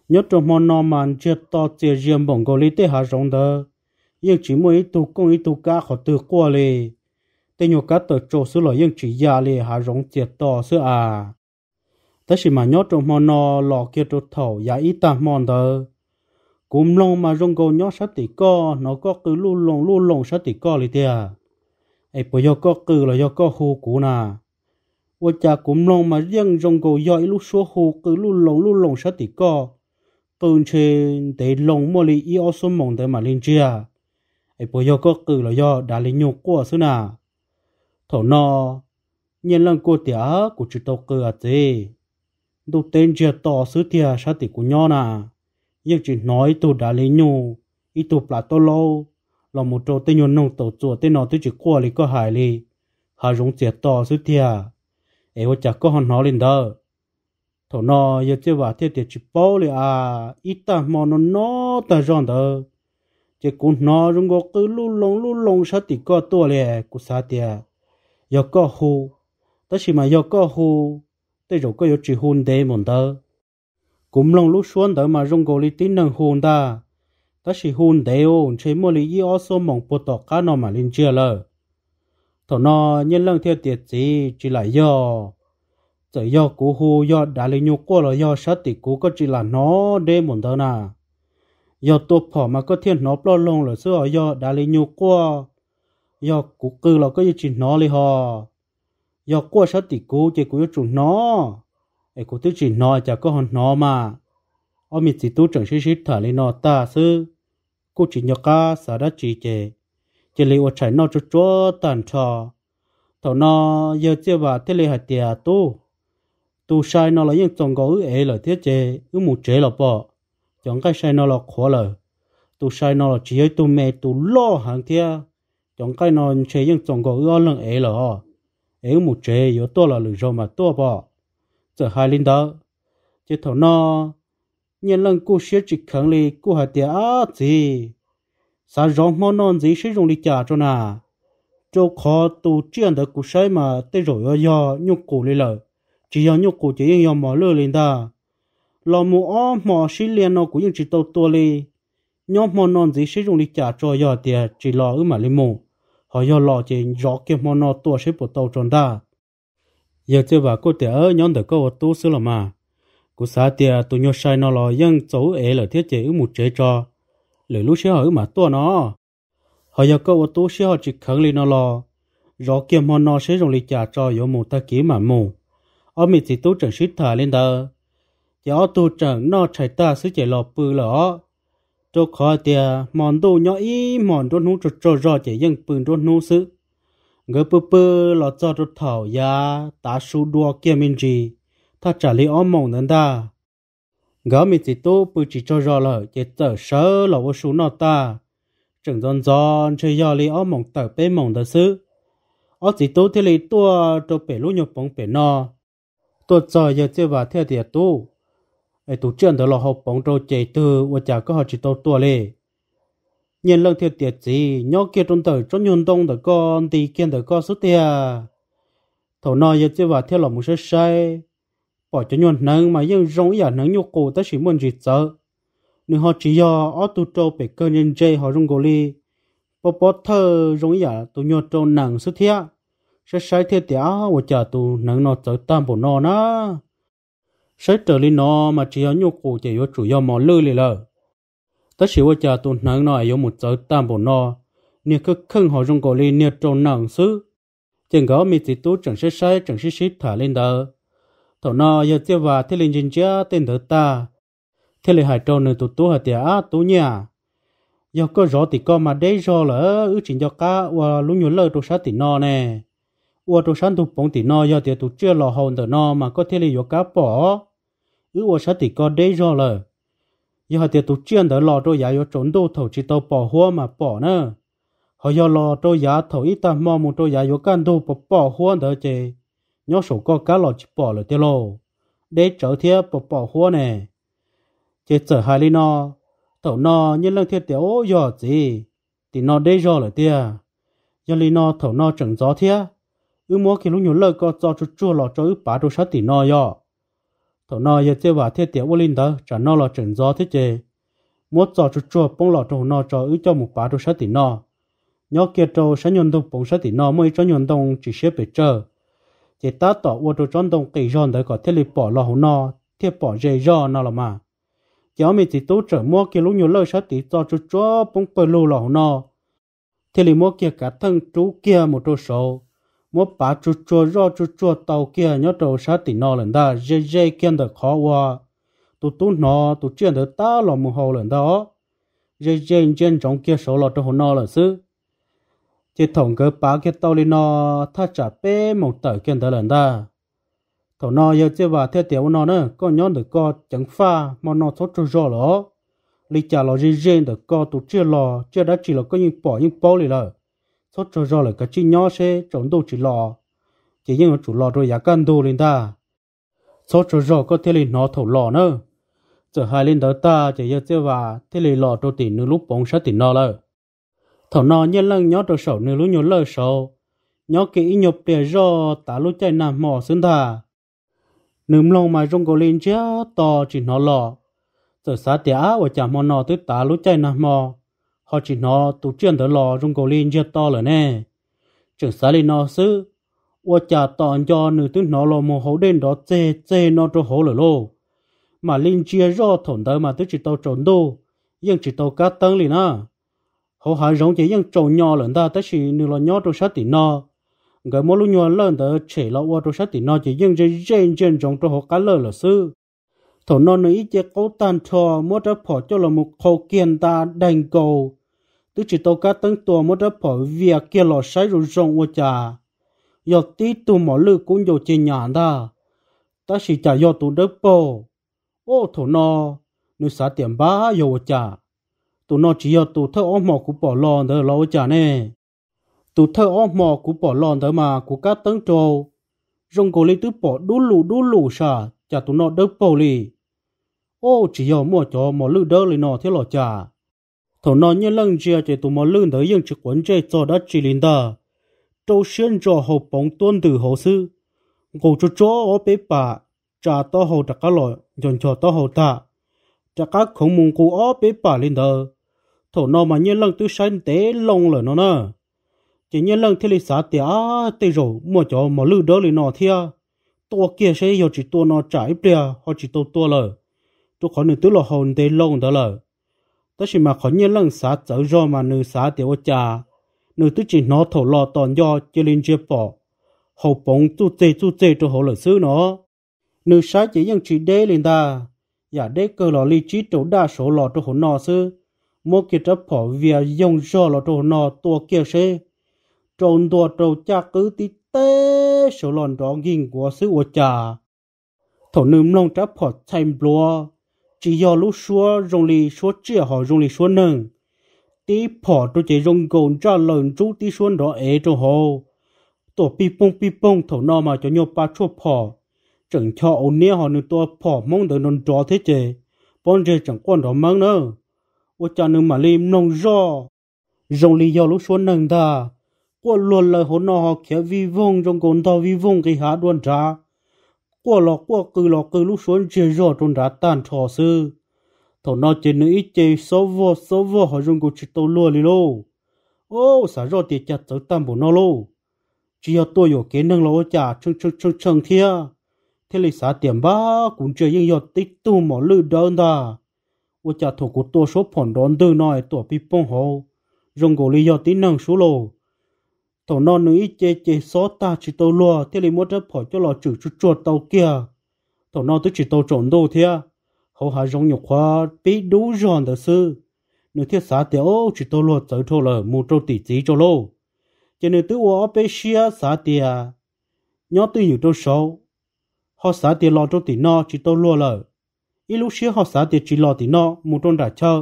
nhớ trong món nọ mà chưa to chia riêng bổng gò lý tế hà rộng đó nhưng chỉ mỗi ít tu công ít tu cá họ tự qua lì tế nhổ cá tự trổ sư lò nhưng chỉ già lì hà rộng chia to sư à thế chỉ mà nhớ trong món nọ lọ kia trổ thầu giá ít tạm mòn đó cũng lòng mà rong gò nhớ sát tỷ co nó có cứ lu lồng lu lồng sát tỷ co lì tế à ấy bây giờ có cứ là do có hô cũ nà và cha cũng lòng mà riêng rong gò dõi lúc số hô cứ lu lồng lu lồng sát tỷ co để mồi mong bây giờ có nhân lần cô tía của chú tàu cơ à thế, đồ tên chưa to sứ tía sao thì của nhau nà, nhưng chỉ nói tụ đã lấy nhau, ít tụ là to lâu, là một trâu tên nhau nông tàu chùa tên nó tôi chỉ qua lấy có hại li, hà rong tiệt to sứ tía, ấy vợ chắc có hòn nó lên đó thổ nó giờ chơi vào thiết địa chỉ bao li à ít ta mò nó nó ta rong đó chỉ cũng nó rung gò cứ lu lông lu lông sao thì có tua lẹ cũng sao tiệt giờ có hù tất chỉ mà giờ có hù tới rồi có giờ chỉ hôn đấy mòn đó cũng lông lu xuống đó mà rung gò li tin năng hôn ta tất chỉ hôn đấy ôn chỉ mua lì y ở số mong bột tọt cá nó mà lên chưa lờ thổ nó nhân lăng thiết tiệt gì chỉ lại giờ giờ yo cú hu do đã lấy nhục qua là yo sát tỷ cú có chỉ là nó đê một đó nà do tổ phỏ mà có thiên nó lo lông là xưa do đã lấy nhục qua yo cú cư là có chỉ nó lấy họ yo qua sát tỷ cú chỉ cú chủ nó ấy cú tức chỉ nó chả có hòn nó mà ông mình chỉ tu chẳng xí xí thở lên nó ta sư cú chỉ nhục ca xả đã chỉ chế chỉ lấy ở trái nó cho cho tàn trò thầu nó giờ chưa vào thế lấy hạt tiệt tu tu sai nó là những chồng có ứ ế là tiết chế ứ một chế là bỏ chẳng cái sai nó là khó lờ, tu sai nó là chỉ ấy tu mẹ tu lo hàng thia chẳng cái nó chế những chồng có ứ lần ế là ế một chế yếu to là lựa rồi mà to bỏ giờ hai linh đó chế thầu nó nhân lần cô sẽ chỉ khẳng li cô hạt tiệt gì sa rong món non gì sẽ dùng đi trả cho nà chỗ khó tu chuyện được cô sai mà tới rồi yo yo nhung cổ lên lời chỉ có nhục của chỉ yên yếm mỏ lơ lên ta lò mù ó mỏ xí liền nó cũng chỉ tàu tua li nhóm mỏ non gì sử dụng đi trả cho giờ thì chỉ lò ư mà lên mù họ giờ lò chỉ rõ cái mỏ nó tua sẽ bộ tàu tròn ta giờ chưa bà cô tiệt ở nhóm được câu tu sửa là mà cô xã tiệt tụi nhau sai nó lo, yên xấu ế là thiết chế ư một chế cho lời lúc sẽ ở mà tua nó họ giờ câu tu sẽ họ chỉ khẩn lên nó lo, rõ kiếm mỏ nó sẽ dùng đi trả cho yếu mù ta ký mà mù ở mình thì tu trưởng sít thở lên đó chỉ ở tu trưởng nó chạy ta sứ chỉ lọp bự lọ cho khó tiề mòn đồ nhỏ ý mòn đồ nú trò trò rò chỉ dân bự đồ nú sứ người bự bự lọ cho đốt thảo ya ta su đua kia mình gì ta trả lý ở mộng nên ta gã mình thì tu bự chỉ cho rò lợ chỉ tờ sớ lọ vô số nó ta trưởng giòn giòn chơi do lý ở mỏng tờ bê mỏng tờ sứ ở chỉ tu thì lý tua cho bể lũ nhục bóng bể no tôi cho giờ chơi vào theo địa à, tu ai tu chân đó là học bóng trâu chạy từ và chả có họ chỉ tàu tua lệ nhân lăng theo địa gì nhớ kia trong thời trong nhân đông đó con thì kia đó con số tiền thầu nói giờ chơi vào theo là một số sai bỏ cho nhuận nâng mà dân rong giả nâng nhu cổ tới chỉ muốn gì sợ nếu họ chỉ do ở tu trâu bị cơ nhân chơi họ rung gò li bỏ bỏ thơ rong giả tu nhuận trâu nặng số tiền sẽ sai thế tía và chờ tụ nắng nó tới tam bộ nó na sẽ trở lên nó mà chỉ có nhu cầu chỉ có chủ yếu mò lư lì lờ tất chỉ và chờ tụ nắng nó ấy một tới tam bộ nó nếu cứ không họ trong cổ lên nếu trôn nặng xứ chẳng có mi tí tú chẳng sẽ sai chẳng sẽ xít thả lên đó thầu nó giờ tiếp và thế lên trên chia tên thứ ta thế là hải trâu nơi tụ tú hả tía tu nhà giờ có rõ thì có mà đấy do là ư chỉ cho cá và lúc nhớ lời tụ sát thì nó nè 我都想都甭提那要得都这老好的那嘛，个天里有干宝，而我啥得搞得着了，要得都见得老多也有种豆头知道保护嘛保呢，还要老多也头一旦毛毛多也有干豆不保护的这，要手搞干老去保了的喽，得找天不保护呢，这这还里呢，头呢你两天得哦要子，得那得着了的，要里呢头那整着天。ư mua khi lúc nhún lời có cho chú chua lọ cho ư bà đồ sát tỷ nọ yo thọ nọ giờ chơi bà thiết tiệt vô linh đó trả nọ lọ trần gió thế chê mua cho chú chua bông lọ trồng nọ cho ư cho một bà đồ sát tỷ nọ nhớ kia trâu sẽ nhon đông bông sát tỷ nọ mới cho nhon đông chỉ xếp bể chờ chỉ ta tỏ vô đồ tròn đông kỳ giòn đấy có thiết lập bỏ lọ hồ nọ thiết bỏ dây giò nọ là mà cháu mình chỉ tốt trở mua kia lúc nhún lời sát tỷ cho chú chua bông bờ lù lọ hồ nọ thiết lập mua kia cả thân chú kia một đồ số mua bà chú chua rõ chú chua tàu kia nhớ đầu sát tỷ nọ lần đó dê dê kiên được khó qua tụ tụ nọ tụ chuyện được ta lò mù hồ lần đó dê dê trên trong kia số lọt hồ nọ là sư chỉ thòng cơ bà kia tàu lì nọ tha chả bê một tờ kiên được lần đó Thổ nọ giờ chơi bà theo tiểu nọ nữa có nhớ được có chẳng pha mà nọ số chú rõ lọ lý chả lò dê dê được có, tụ chưa lò chưa đã chỉ là có những bỏ những bao lì rồi số trò rò là cái chi nhỏ xe trộn đồ chỉ lò chỉ những chủ lò rồi giá cân đồ lên ta số trò rò có thể là nó thổ lò nữa giờ hai lên đó ta chỉ giờ chơi và thế là lò đồ tỷ nửa lúc bóng sát tỷ nó lơ thổ nó nhân lăng nhỏ đồ sầu nửa lúc nhó lơ sầu nhỏ kỹ nhộp để rò tả lúc chạy nằm mò xứng thà nửa lòng mà rong cổ lên chứ to chỉ nó lò giờ sát tía và chả mò nó tới tả lúc chạy nằm mò họ chỉ nó tụ chuyện đỡ lò rung cầu linh chưa to là nè trưởng xã linh nó sư, ô chả tọn cho nữ tướng nó lò mồ hấu đen đó chê chê nó cho hố lở lô mà linh chia rõ thổn tới mà tức chỉ tàu trốn đô nhưng chỉ tàu cá tân liền à hố hải giống chỉ nhưng trầu nhỏ lần ta tới chỉ nữ lò nhỏ trong sát tỷ nó người mua lúc nhỏ lần tới chỉ lò ô trong sát tỷ nó chỉ nhưng chỉ riêng riêng trong trong hố cá lở là sư, thổ nó nữ ít chế cố tàn trò mua ra phỏ cho là một khâu kiên ta đành cầu tôi chỉ tàu cá tăng tua mới đáp bỏ việc kia lò sấy rồi rong ô cha, giờ tí tu mỏ lư cũng giờ trên nhà đó, ta chỉ trả giờ tu đỡ bồ ô thổ no nếu xả tiền ba giờ ô chà tu nó chỉ giờ tu thợ ôm mỏ cũng bỏ lon đỡ lò ô chà nè tu thợ ôm mỏ cũng bỏ lon đỡ mà của cá tăng trâu rong cổ lên tứ bỏ đú lù đú lù xả chả tu nó đỡ bồ đi, ô chỉ giờ mua cho mỏ lư đỡ lên nó thế lò cha thổ nó như lần chia chỉ tụ mò lưng tới những trực quấn chơi cho đất chỉ linh đờ trâu xuyên cho hồ bóng tuôn từ hồ sư ngủ cho chó ở bế bà trả to hồ đặc cá loại, dồn cho to hồ ta trả cá khổng mùng cụ ở bế bà linh đờ thổ nó mà như lần tư sanh tế lông lời nó nè chỉ như lần thì lịch xã tía tê rổ mua cho mò lưng đỡ lên nó thia tua kia sẽ yêu chỉ tua nó trải bia họ chỉ tua tua lời tôi khó nữa tức là hồn tế lông đó lời đó chỉ mà khó nhiên lần xá chở rô mà nữ xá tiểu cha nữ tu chỉ nó thổ lò toàn do chưa lên chưa bỏ hậu bóng tu tê tu tê cho hậu lợi sư nó nữ xá chỉ đê lên ta giả đê cơ lò lý trí chỗ đa số lò cho hậu nọ sư mô kiệt chấp bỏ vía dùng rô lò cho hậu nọ tua kia sư trộn tua trâu cha cứ tí tê số lòn rõ nghìn của sư ua cha thổ nữ mông chấp bỏ chanh blua chỉ do lúc xua rong lì xua chia họ rong lì xua nâng tí phỏ tôi chỉ rong gồn ra lần chú tí xuân đó ế cho hồ tổ pi pong pi pong thầu no mà cho nhau ba chua phỏ chẳng cho ổn nia họ nữa tôi phỏ mong đợi non rõ thế chế bọn chế chẳng quan đó mang nữa ô cha nữa mà lim nông rõ rong lì do lúc xua nâng ta qua luôn lời hồ nó họ kia vi vong trong gồn to vi vong cái há đoan ra qua lọ qua cừ lọ cừ lúc xuống chơi rõ trong đá tàn trò sư thầu nó chơi nữa ít chơi số vô số vô họ dùng cụ chỉ tàu lùa đi lô ô xả rõ tiền chặt tới tam bộ nó lô chỉ có tôi có cái năng lô trả chừng chừng chừng chừng thia thế là xả tiền ba cũng chơi nhưng có tích tu mỏ lư đơn ta ô trả thầu của tôi số phòn đón từ nói tổ pi pong hồ dùng cụ lý do tính năng số lô tổ non nữ chế chế số ta chỉ tàu lùa thế là mua chấp phải cho lò chữ chút chuột tàu kia tổ non tôi chỉ tàu trộn đồ thế hầu hạ giống nhục khoa bị đủ giòn đó sư nữ thiết xã tiểu chỉ tàu lùa tới thô là mua trâu tỷ trí cho lô cho nên tôi ở bê xia xã tia nhớ tôi nhiều trâu xấu họ xã tia lò trâu tỷ no chỉ tàu lùa là ít lúc xia họ xã tia chỉ lò tỷ no mua trâu đã chơi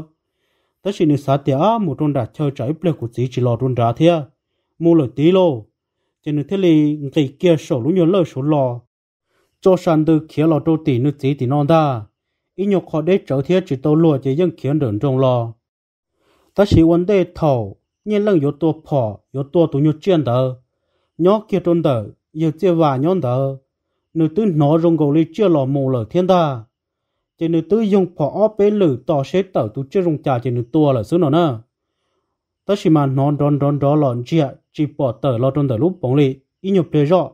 tất nhiên nữ xã tia mua trâu đã chơi trái ple của tí chỉ lò trôn đã thế mua lời tí lô cho nên thế lì ngày kia sổ lũ nhớ lời sổ lò cho sàn từ kia lò đô tỷ nữ tí tỷ non ta ít nhọc họ để trở thiết chỉ tàu lùa chỉ dân khiến đường trong lò ta chỉ vấn đề thầu nhân lần yếu tố phò yếu tố tụ nhu chuyên tờ nhó kia trôn tờ yếu chia và nhón tờ nữ tư nó rong gầu li chia lò mù lở thiên ta chỉ nữ tư dùng phò ó bế lử tỏ xế tờ tụ chưa rong trà chỉ nữ tua là xứ nó nè ta chỉ mà nó đón đón đó lòn chia chỉ bỏ tờ lo trong tờ lúc bóng lì ít nhiều bề rõ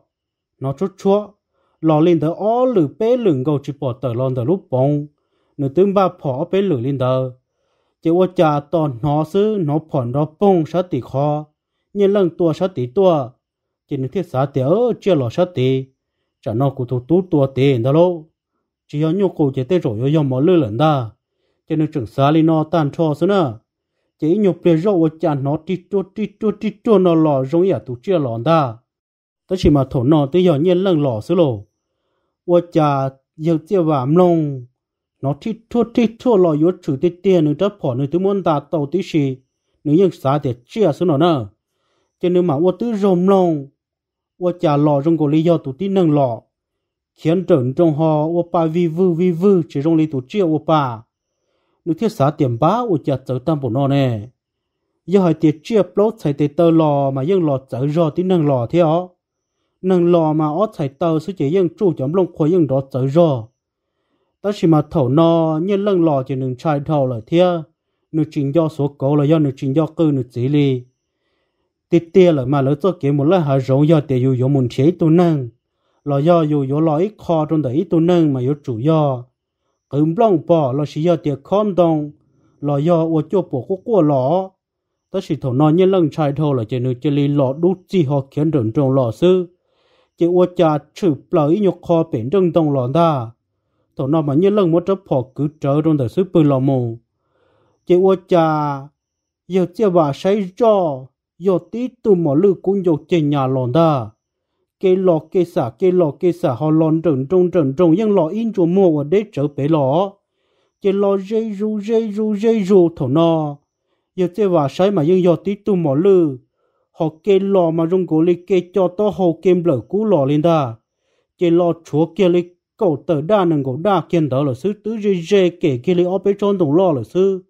nó chút chúa lo lên tờ ó lử bế lửng gầu chỉ bỏ tờ lo tờ lúc bóng nửa tướng ba phỏ bế lử lên tờ chỉ qua cha tòn nó xứ nó phòn nó bông sát tỷ kho nhân lần tua sát tỷ tua chỉ nên thiết xã tiểu chưa lo sát tỷ chả nó cụ thủ tú tua tiền đó lô chỉ có nhu cầu chỉ tê rồi yêu yêu mỏ lư lần ta chỉ nên trưởng xã li nó tan cho xứ nữa chỉ nhục bề râu ở chả nó tí chua tí chua tí chua nó lò rong ya tu chia lòn ta tất chỉ mà thổ nó tới giờ nhiên lần lò xứ lồ ở chả giờ chia vạm lông nó tí chua tí chua lò yếu chữ tí tiền nữa đất phỏ nữa tứ muốn ta tàu tí xì nữa nhưng xá để chia xứ nó nè cho nên mà ô tứ rồng lông ở chả lò rong cổ lý do tu tí nâng lò khiến trần trong họ ô ba vi vư vi vư chỉ rong lý tu chia ô ba nước thiết xã tiệm bá u chả chở tam bộ nó nè giờ hỏi tiệt chia plot chạy tiệt tơ lò mà dân lò chở rò tí nâng lò thế ó nâng lò mà ó chạy tơ sẽ chỉ dân chủ chấm lông khối dân đó chở rò ta chỉ mà thầu no nhân lăng lò chỉ nâng trai thầu là thế nước trình do số cổ là do nước trình do cư nước chỉ li tiệt tiệt là mà lỡ cho kiếm một lần hạ rộng do tiệt dù dù muốn chế tu nâng lò do dù dù lò ít kho trong đấy tu nâng mà dù chủ do ừm lòng bỏ là chỉ giờ tiệc con đông là do ô cho bộ quốc của lọ ta chỉ thổ nói nhân lần trai thô là chỉ nữ chỉ lý lọ đút gì họ khiến đường trong lọ sư chỉ ô cha chữ lời nhục kho biển đường đông lọ ta thổ nói mà nhân lần một chấp họ cứ trở trong đời sư bự lọ mù chỉ ô cha giờ chỉ bà say cho giờ tí tụi mà lư cũng giờ trên nhà lọ ta cái lọ cái xả cái lọ cái xả họ lon trần trông trần trông nhưng lọ in chỗ mua ở đấy trở bể lọ cái lọ dây ru dây ru dây ru thổ nọ giờ chơi và sai mà nhưng giờ tí tu mỏ lư họ cái lọ mà rung cổ lấy cái cho to hồ kem lở cú lọ lên ta cái lọ chúa kia lấy cậu tờ đa nâng cổ đa kiên đó là sư tứ dây dây kể kia lấy ốp bế trôn tổng lọ là sư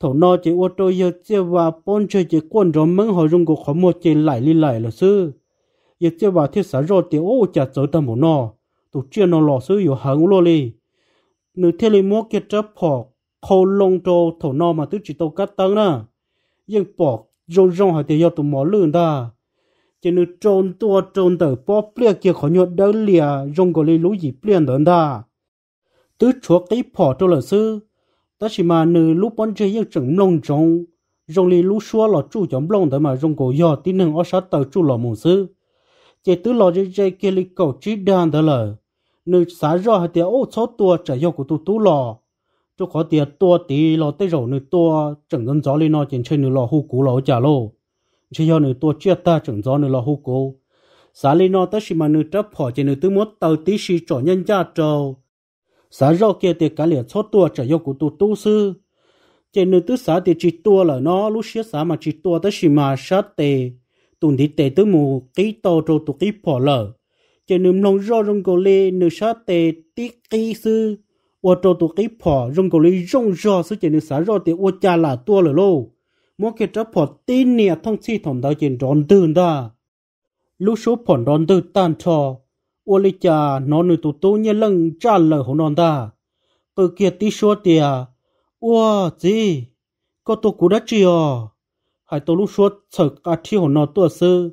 thổ nọ chỉ ô tô giờ chơi và bốn chơi chỉ quân rồi mắng họ rung cổ khó mua chơi lại đi lại là sư 也就把天啥肉的哦家走到某那，都见到老师有行路嘞。nếu thế là mua cái chấp họ khâu lông đồ thổ nọ mà tôi chỉ tàu cắt tăng na, nhưng bỏ rong rong hay thì do tụi mỏ lươn ta, chỉ nếu trôn tua trôn tử bỏ plia kia khỏi nhột đỡ lìa rong gọi lấy gì plia đơn ta, tứ chúa cái bỏ cho là sư, ta chỉ mà nếu lũ bọn chơi nhưng chẳng lông trống, rong lấy lũ xua là chủ chấm lông tới mà rong cổ do tin nương ở sát tàu chủ mù sư chế tứ lo chế chế kia li cầu chỉ đàn đó là nữ xã ra hạt tiền ô số tua trả yêu của tu tu lo cho có tiền tua tí lo tới rồi nữ tua chẳng ngân gió lên nó trên trên nữ lo hú cú lo trả lô chỉ do nữ tua chia ta chẳng gió nữ lo hú cú xã lên nó tới mà nữ chấp họ trên nữ tứ muốn tàu tí xì trọ nhân gia trâu xã ra kia tiền cả liền số tua trả yêu của tu tu sư trên nữ tứ xã tiền chỉ tua là nó lúc xía xã mà chỉ tua tới mà sát tề tụn đi tê tứ mù ký to trô tu ký phỏ lở chỉ nếm lòng rõ rung gồ lê nữ sát tê tí ký sư ô trô tu ký phỏ rung gồ lê rung rõ sư chỉ nếm xá rõ tê ô cha là tua lở lô mỗi khi trở phỏ tin nè thông si thổng đạo chỉ rõn tư đa lúc số phỏn rõn tư tàn trò ô lê cha nó nữ tu tu nhé lưng cha lở hồn non ta cơ kia tí số tìa ô gì có tụ cú đá chì à hai tôi lúc suốt sợ cả chi hồn nó tua sư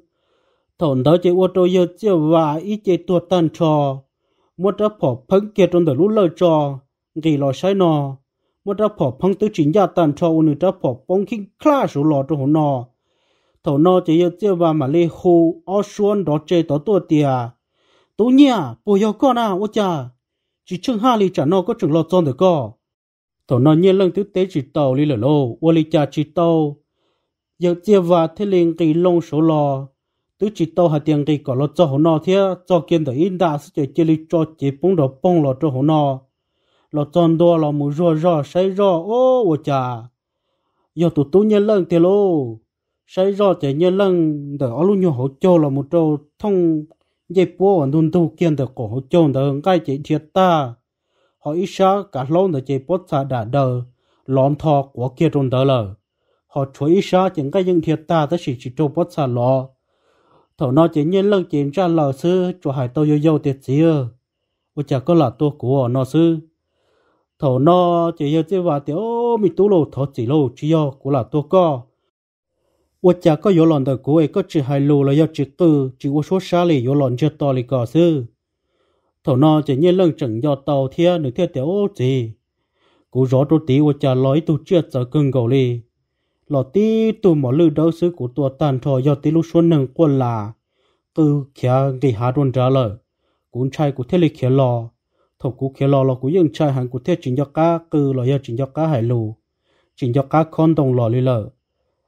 thổn đó chỉ ô tô yêu chưa và ít chỉ tua tan trò một đã phỏ phấn kia trong đời lúc lơ trò nghỉ lò sai nò một đã phỏ phấn tứ chính gia tan trò ôn đã phỏ bóng kinh kha số lò trong hồn nò thổn nó chỉ yêu chưa và mà lê hồ o xuân đó chơi đó tua tiề tú nhà bùi yêu con à ô cha chỉ chừng hai lì trả nó có chừng lọt tròn được co thổn nó nhiên lần thứ tế chỉ tàu lì lở lô ô lì cha chỉ tàu giờ chia và thế liền kỳ long số lò tứ chỉ tàu hạt tiền kỳ có lo cho hồ nọ thế cho kiến tới yên đã sẽ chơi chơi lý cho chỉ bông đồ bông lo cho hồ nọ lo tròn đo lo mù rò rò say rò ô ô chà giờ tụt tú nhân lần thế lô say rò chạy nhân lần đỡ ở luôn nhiều hỗ trợ là một trâu thông dây búa ở đun tu kiến được cổ hỗ trợ đỡ ngay chỉ thiệt ta họ ít xa cả lâu để chạy bốt xa đã đờ lón thọ của kia trôn đỡ lời họ chuối sa những cái những thiệt ta tới chỉ chỉ trâu bớt xa lọ thầu nó chỉ nhân lăng chỉ ra lò sư cho hải tàu yêu yêu thiệt gì ơ ôi chả có là tôi của nó sư thầu nó chỉ yêu chứ và tiểu mi tú lô thọ chỉ lô chỉ yêu của là tôi co ôi chả có yêu lòng đời của ấy có chỉ hải lô là yêu chỉ tư chỉ có số xa lì yêu lòng chưa to lì cỏ sư thầu nó chỉ nhân lăng chẳng do tàu thiên được thiên tiểu chỉ, cú rõ tôi tí ôi chả lối tôi chưa sợ cưng cầu lì lọ tí tụ mỏ lư đâu xứ của tụ tàn thọ do tí lúc xuân nâng quân là từ kia gây hà đồn trả lời cũng trai của thế lịch khía lò thổ của khía lò lò của dân trai hàng của thế chính do cá cư lò do chính do cá hải lù chính do cá con đồng lò lì lờ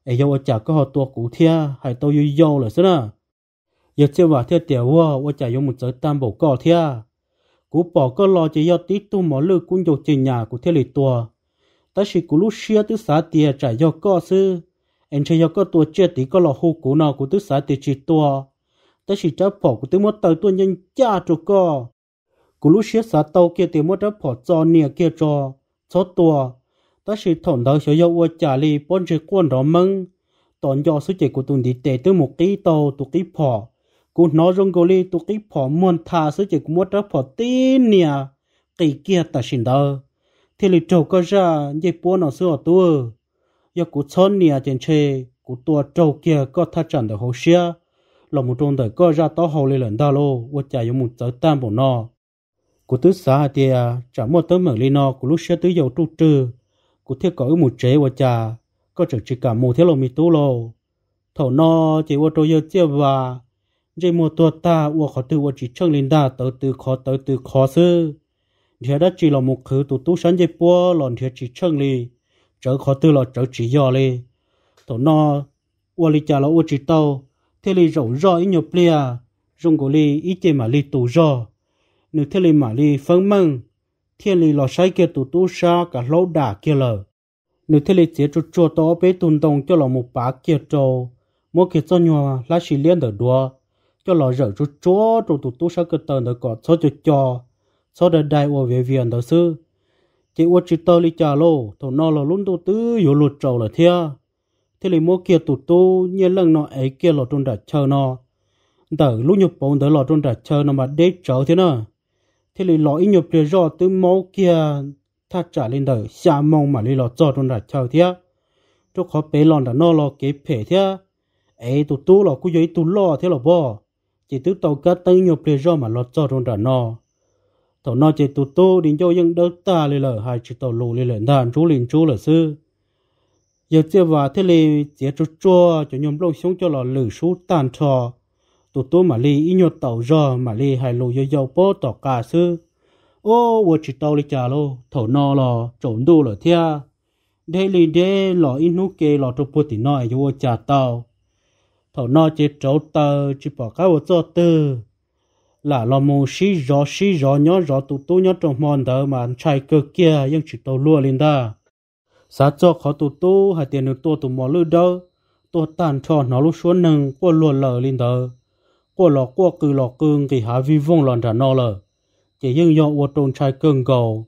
ấy do chả có họ tua của thế hải tàu yêu yêu là sao, giờ chưa vào thế tiểu hoa hoa chả dùng một giới tam bộ cò thế cú bỏ có lò chỉ do tí tu mỏ lư cũng dầu trình nhà của thế lịch tua แต่สิกุลูเชียตุสาเตียจ่ายยกก็ซื้อ เอ็นเชยก็ตัวเจ็ดตีก็หลอกหูกูนอกูตุสาเตจีตัวแต่สิจะาพอกูตุมดเตอตัวยังจ้าจุก็กูลูเชียสาเตาเกียติมดเจะาพอจอเนี่ยเกียจอชดตัวแต่สิถอนเตาเฉยวัวจ่าลีป้อนเชกวนรอมึง ตอนยอสุเจกูตุนดีเตตุหมกกี้โตตุกี้พอกูนอรงกูลีตุกี้อมวนทาสอเจกูมดเจ้าอตีเนี่ยกี่เกียตัดสินเดอ thì lì trâu có ra dây búa nó sửa tua do cú chôn nè trên chê cú tua trâu kia có tha chẳng được hồ xia là một trong đời có ra tao hồ lên lần đó lô và chả dùng một tờ tam bộ nó cú tứ xã thì chả mua tấm mở lên nó cú lúc xia tứ dầu trụ trừ cú thiết có một chế và chả có trở chỉ cả một thiết lộ mì tú lô thổ nó chỉ vô trâu dơ chia và dây mua tua ta và khó tư và chỉ chân lên đa tới từ khó tới từ khó xưa giờ đó chỉ là một khử tụ tú sáng dây búa lòn thiệt chỉ chân li chở khó tư là chở chỉ do li tổ no ua li cha là ua chỉ tàu thế li rộng rõ ít nhiều plia rong của li ít chê mà li tù rõ nếu thế li mà li phân mừng thế li là sai kia tụ tú sa cả lâu đà kia lờ nếu thế li chế chút chua to bé tùn tông cho là một bá kia trâu mỗi kia cho nhau là xì liên đỡ đua cho là rỡ chút chua tụ tụ tú sa cơ tờ đỡ cọt cho cho cho sau đó đại ô về viện đó sư chị ô chỉ tao li trả lô thầu nó là luôn đầu tư yếu lụt trầu là thia thế là mua kia tụt tu như lần nọ ấy kia lọt trôn đặt chờ nó đỡ lúc nhập bóng đỡ lọt trôn đặt chờ nó mà để chờ thế nào thế là lọ ít nhập được rồi từ máu kia ta trả lên đỡ xa mong mà li lọt cho trôn đặt chờ thia chỗ khó bế lòn đã nó lọ kế phe thia ấy tụt tu lọ cứ giấy tụt lọ thế là bỏ chị tụt tàu cá tới nhập được rồi mà lọt cho trôn đặt nó tàu nó chỉ tụt tụ đến chỗ những đỡ ta lên lở hai chỉ tàu lù lên lở đàn chú liền chú là sư giờ chưa và thế lì chỉ chú chua cho nhóm lông xuống cho lò lử sú tàn trò Tụt tụ mà lì ít nhột tàu giờ mà lì hai lù dầu dầu bó tỏ cả sư ô vừa chỉ tàu lì trả lô thổ nó lò trộn đu lở thia đây lì đê lò ít nút kê lò trộn bút thì nói cho trả tàu Thổ nó chỉ trấu tờ chỉ bỏ cái vào cho tư là là mù xí rõ xí rõ nhó rõ tụ tụ nhó trong mòn đỡ mà chạy cơ kia nhưng chỉ tàu lua lên đó xã cho khó tụ tụ hay tiền được tụ tụ mò lư đâu tụ tàn cho nó lúc xuống nâng qua lùa lờ lên đó qua lọ qua cừ lọ cương kỳ hạ vi vong lòn trả nó lờ chỉ nhưng do ô trôn chạy cương cầu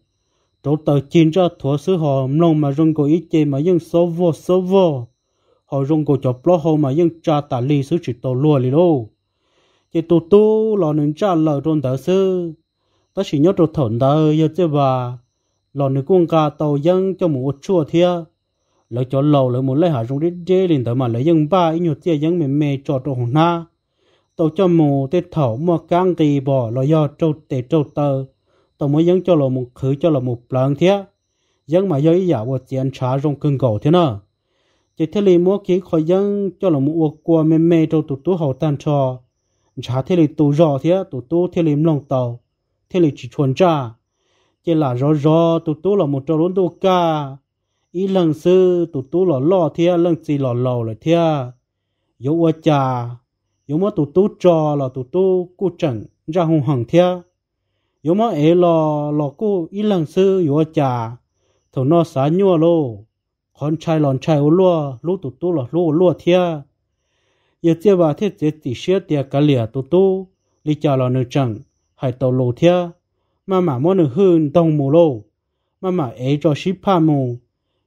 Tổ tờ chín ra thua sứ họ nông mà rung cổ ít chê mà nhưng số vô số vô họ rung cổ chọc lo họ mà nhưng cha tả ly sứ chỉ tàu lua lì đâu chỉ tu tu lò nên cha lờ trôn thở sư ta chỉ nhớ trột thổn tờ giờ chứ bà lò nên cuông ca tàu dân cho một chua thia lỡ cho lầu lỡ muốn lấy hạ trong đít dê lên thở mà lấy dân ba ít nhột tia dân mềm mềm cho trộn hồn na tàu cho mù Tết thẩu mà căng kỳ bỏ lò do trâu tê trâu tờ tàu mới dân cho lò một khứ cho lò một lần thia dân mà do ý giả của tiền trả trong cưng cầu thế nào chỉ thế li mua khí khỏi dân cho lò một uộc qua mềm mềm cho tụt tú hậu tan cho chả thế là tù rò thế tù tù thế là lòng tàu thế là chỉ chuẩn cha thế là rõ rõ tù tù là một trò lớn tù ca ý lần sư tù tù là lo thế lần gì là lò là thế yếu quá cha yếu mà tù tù trò là tù tù cú chẳng ra hùng hằng thế yếu mà ấy lò lò cú ý lần sư yếu quá cha thầu nó xá nhua lô con trai lòn trai ô lúa lú tù tù là lúa lúa thế giờ chia vào thiết chế tỷ xế tia cả tu tu lý cho lo nữ hải tàu lô thia mà mà mua nữ hơn đồng mù ấy cho ship pa mù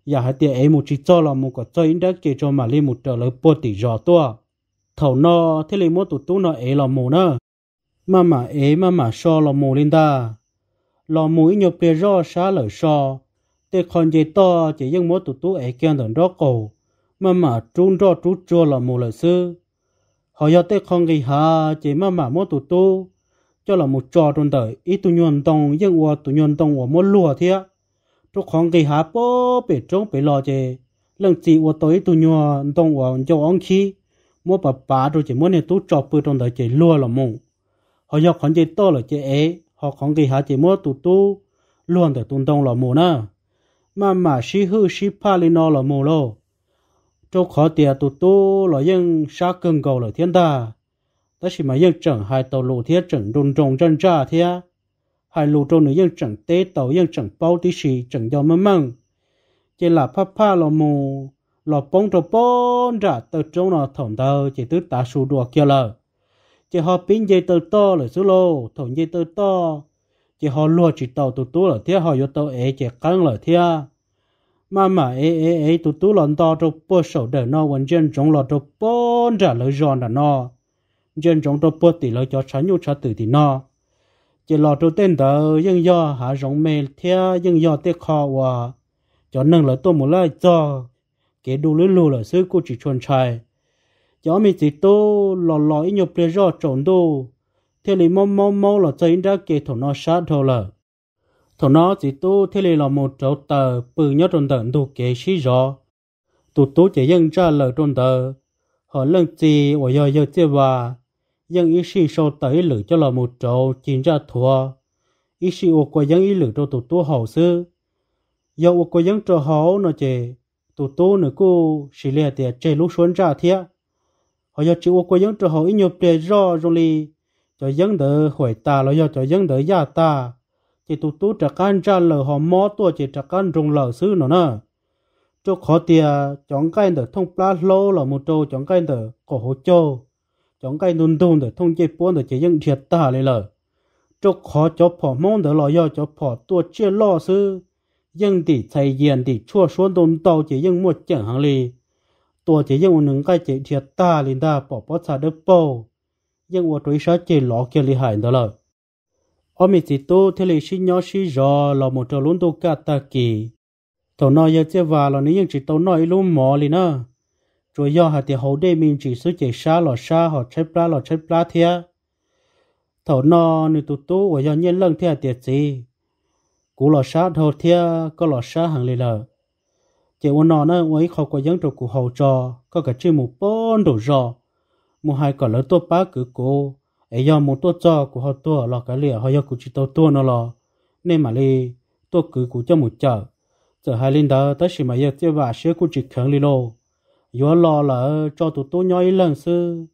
giờ dạ hải tia ấy một chỉ cho là một cái cho in đã cho mà li một trở lời bột tỷ giò tua thầu no thế li mua tu tu nó ấy là mù nữa mà ấy mà mà so là mù lên ta lò mũi nhộp bia ro xá lở so tê con dây to chỉ dân mỗi tụ tú ấy kiên đồn đó cổ mà mà trung cho trốn cho là một lần sư họ giờ tới không gây hà chỉ mà mà mỗi tụ tu cho là một trò trung đời ít tụ nhuận tông dân hòa tụ nhuận tông hòa mỗi lùa thế trúc không gây hà bố bị trông bị lo chê lần gì hòa tới tụ nhuận tông hòa cho ông khí, mỗi bà bà rồi chỉ mỗi này tú trò bự trung đời chỉ lùa là mùng họ giờ còn chỉ to là chỉ ấy họ còn gây hà chỉ mỗi tụ tu luôn đời tụ tông là mùng nữa mà mà xí hư xí pa lên nó là mùng rồi chỗ khó tiền tụ tụ là những xa cưng cầu là thiên ta ta chỉ mà những chẳng hai tàu lù thiết chẳng đồn trồng chân trà thế hai lù trâu nữa những chẳng tế tàu những chẳng bao tí sĩ chẳng do mầm mầm chỉ là pha pha là mù là bóng trâu bóng trả từ chỗ nào thòng tàu chỉ tứ ta sù đùa kia là chỉ họ pin dây tàu to là số lô thòng dây tàu to chỉ họ lùa chỉ tàu tụ tụ là thế họ vô tàu ế chỉ căng là thế mà mà ê ê ê tụ tụ lần to cho bơ sầu đờ nó vẫn chân trong lọ cho bơ trả lời giòn đờ nó chân trong cho bơ tỷ lời cho sáng nhu trả tử thì nó chỉ lọ cho tên tờ nhưng do hạ rộng mê theo nhưng do tê kho và cho nâng lời tôi muốn lại cho kế đủ lưỡi lù là sư cô chỉ chuẩn chạy, cho mình chỉ tô lọ lọ ít nhiều plei do trộn đồ thế thì mong mong mong là chơi đã kế thổ nó sát thôi là thọ nó chỉ tu thế là một chỗ tờ bự nhớ trong tờ tu kế sĩ rõ tu tu chỉ dân trả lời trong tờ họ lần gì và do do chế và dân ý sĩ sau tới lử cho là một chỗ chính ra thua ý sĩ ô qua dân ý lử cho tu tu hậu sư do ô qua dân cho hậu nó chỉ tu tu nữa cô sĩ lệ thì chơi lúc xuống ra thiệt họ do chịu qua dân cho hậu ý nhập để rõ rồi cho dân đỡ hỏi ta là do cho dân đỡ gia ta chỉ tụ tụ trạc can cha lờ họ mò tua chỉ trạc can rung lờ sư nó nè chỗ khó tiề chọn cái đờ thông pla lô là một chỗ chọn cái đờ cổ hồ châu chọn cái đun đun đờ thông chế bốn đờ chỉ dân thiệt ta lại lờ chỗ khó cho phò mong đờ lò yo cho phò tua chia lo sư dân thì thầy diện thì chua số đồn tàu chỉ dân một chẳng hàng lì tua chỉ dân một nâng cái chỉ thiệt ta lên ta bỏ bỏ xa được bao, dân một tuổi sáu chỉ lọ kia lì hại đó hôm mình chỉ tu thế lịch sinh nhỏ sinh rõ là một trò luôn tu cả ta kỳ tàu nói giờ chơi vào là nếu như chỉ tàu nói luôn mò liền nữa rồi do hạt thì hậu đây mình chỉ số chỉ xa là xa họ chết ra là chết ra thế tàu nó nếu tu tu và do nhân lần thế thì gì cú là xa thôi thế có là xa hàng lì lờ chỉ muốn nó nữa ấy họ có dân trục của hậu trò có cả chữ một bốn đồ rò một hai còn lỡ tôi bá cứ cô ấy do một tua cho của họ tuổi lọ cái lìa họ do của chỉ tao tuổi nó lọ nên mà li tua cứ của cho một chợ giờ hai linh đó tới khi mà giờ tiêu và sữa của chỉ khẩn li lô do lọ là cho tụi nhau nhoi lần sư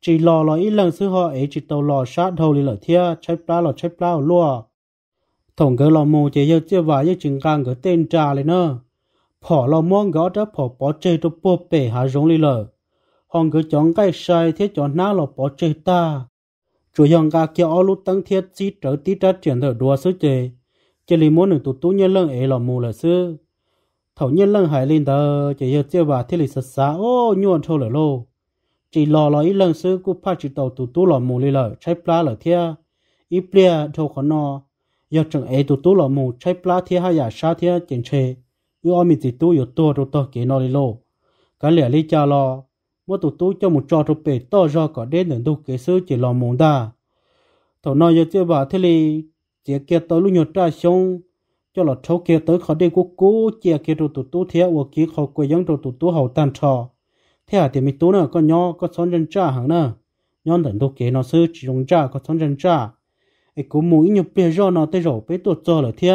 chỉ lọ lọ ít lần sư họ ấy chỉ tao lọ sát đầu li lọ thia chép pla lọ chép pla lọ thằng cái lọ mua chỉ giờ tiêu và giờ chừng càng cái tên trà lên nữa họ lọ mong gõ đó họ bỏ chơi tụi bố bể hà rong li lợ họ cứ chọn cái sai thế chọn ná lọ bỏ chơi ta chủ yếu cả kia ở lúc tăng thiết chỉ trở tí trát chuyển thở đua sức chơi chỉ lý muốn được tụt tú nhân lăng ấy là mù là sư thầu nhân lăng hải lên tờ chỉ yêu chơi bà thiết lý sạch sá ô nhuận thâu là lô chỉ lò lò ý lần sư cú phát chỉ tàu tụt tú là mù lì lợ trái plá là thia ý plia thâu khó no giờ chẳng ấy tụt tú là mù trái plá thia hay giả sa thia chỉnh chê ưu ôm mình tụt tú yếu tua tụt tơ kế nó lì lô cái lẻ lý cha lo mua tụ tú cho một trò rụp bể to do có đến lần đầu kế sư chỉ lòng mồm ta Thổ nói giờ chưa bà thế li chỉ kia tới lúc nhột ra xong cho là cháu kia tới khó đi cố cố chỉ kia tụ tụ tú thế hoặc kia khó quay giống tụ tụ tú hậu tàn trò thế à thì mình tú nè có nho có son chân cha hàng nè. nhon lần đầu kế nó sư chỉ dùng cha con son chân cha ấy cũng mũi nhập bể ra nó tới rồi bể tụ cho là thế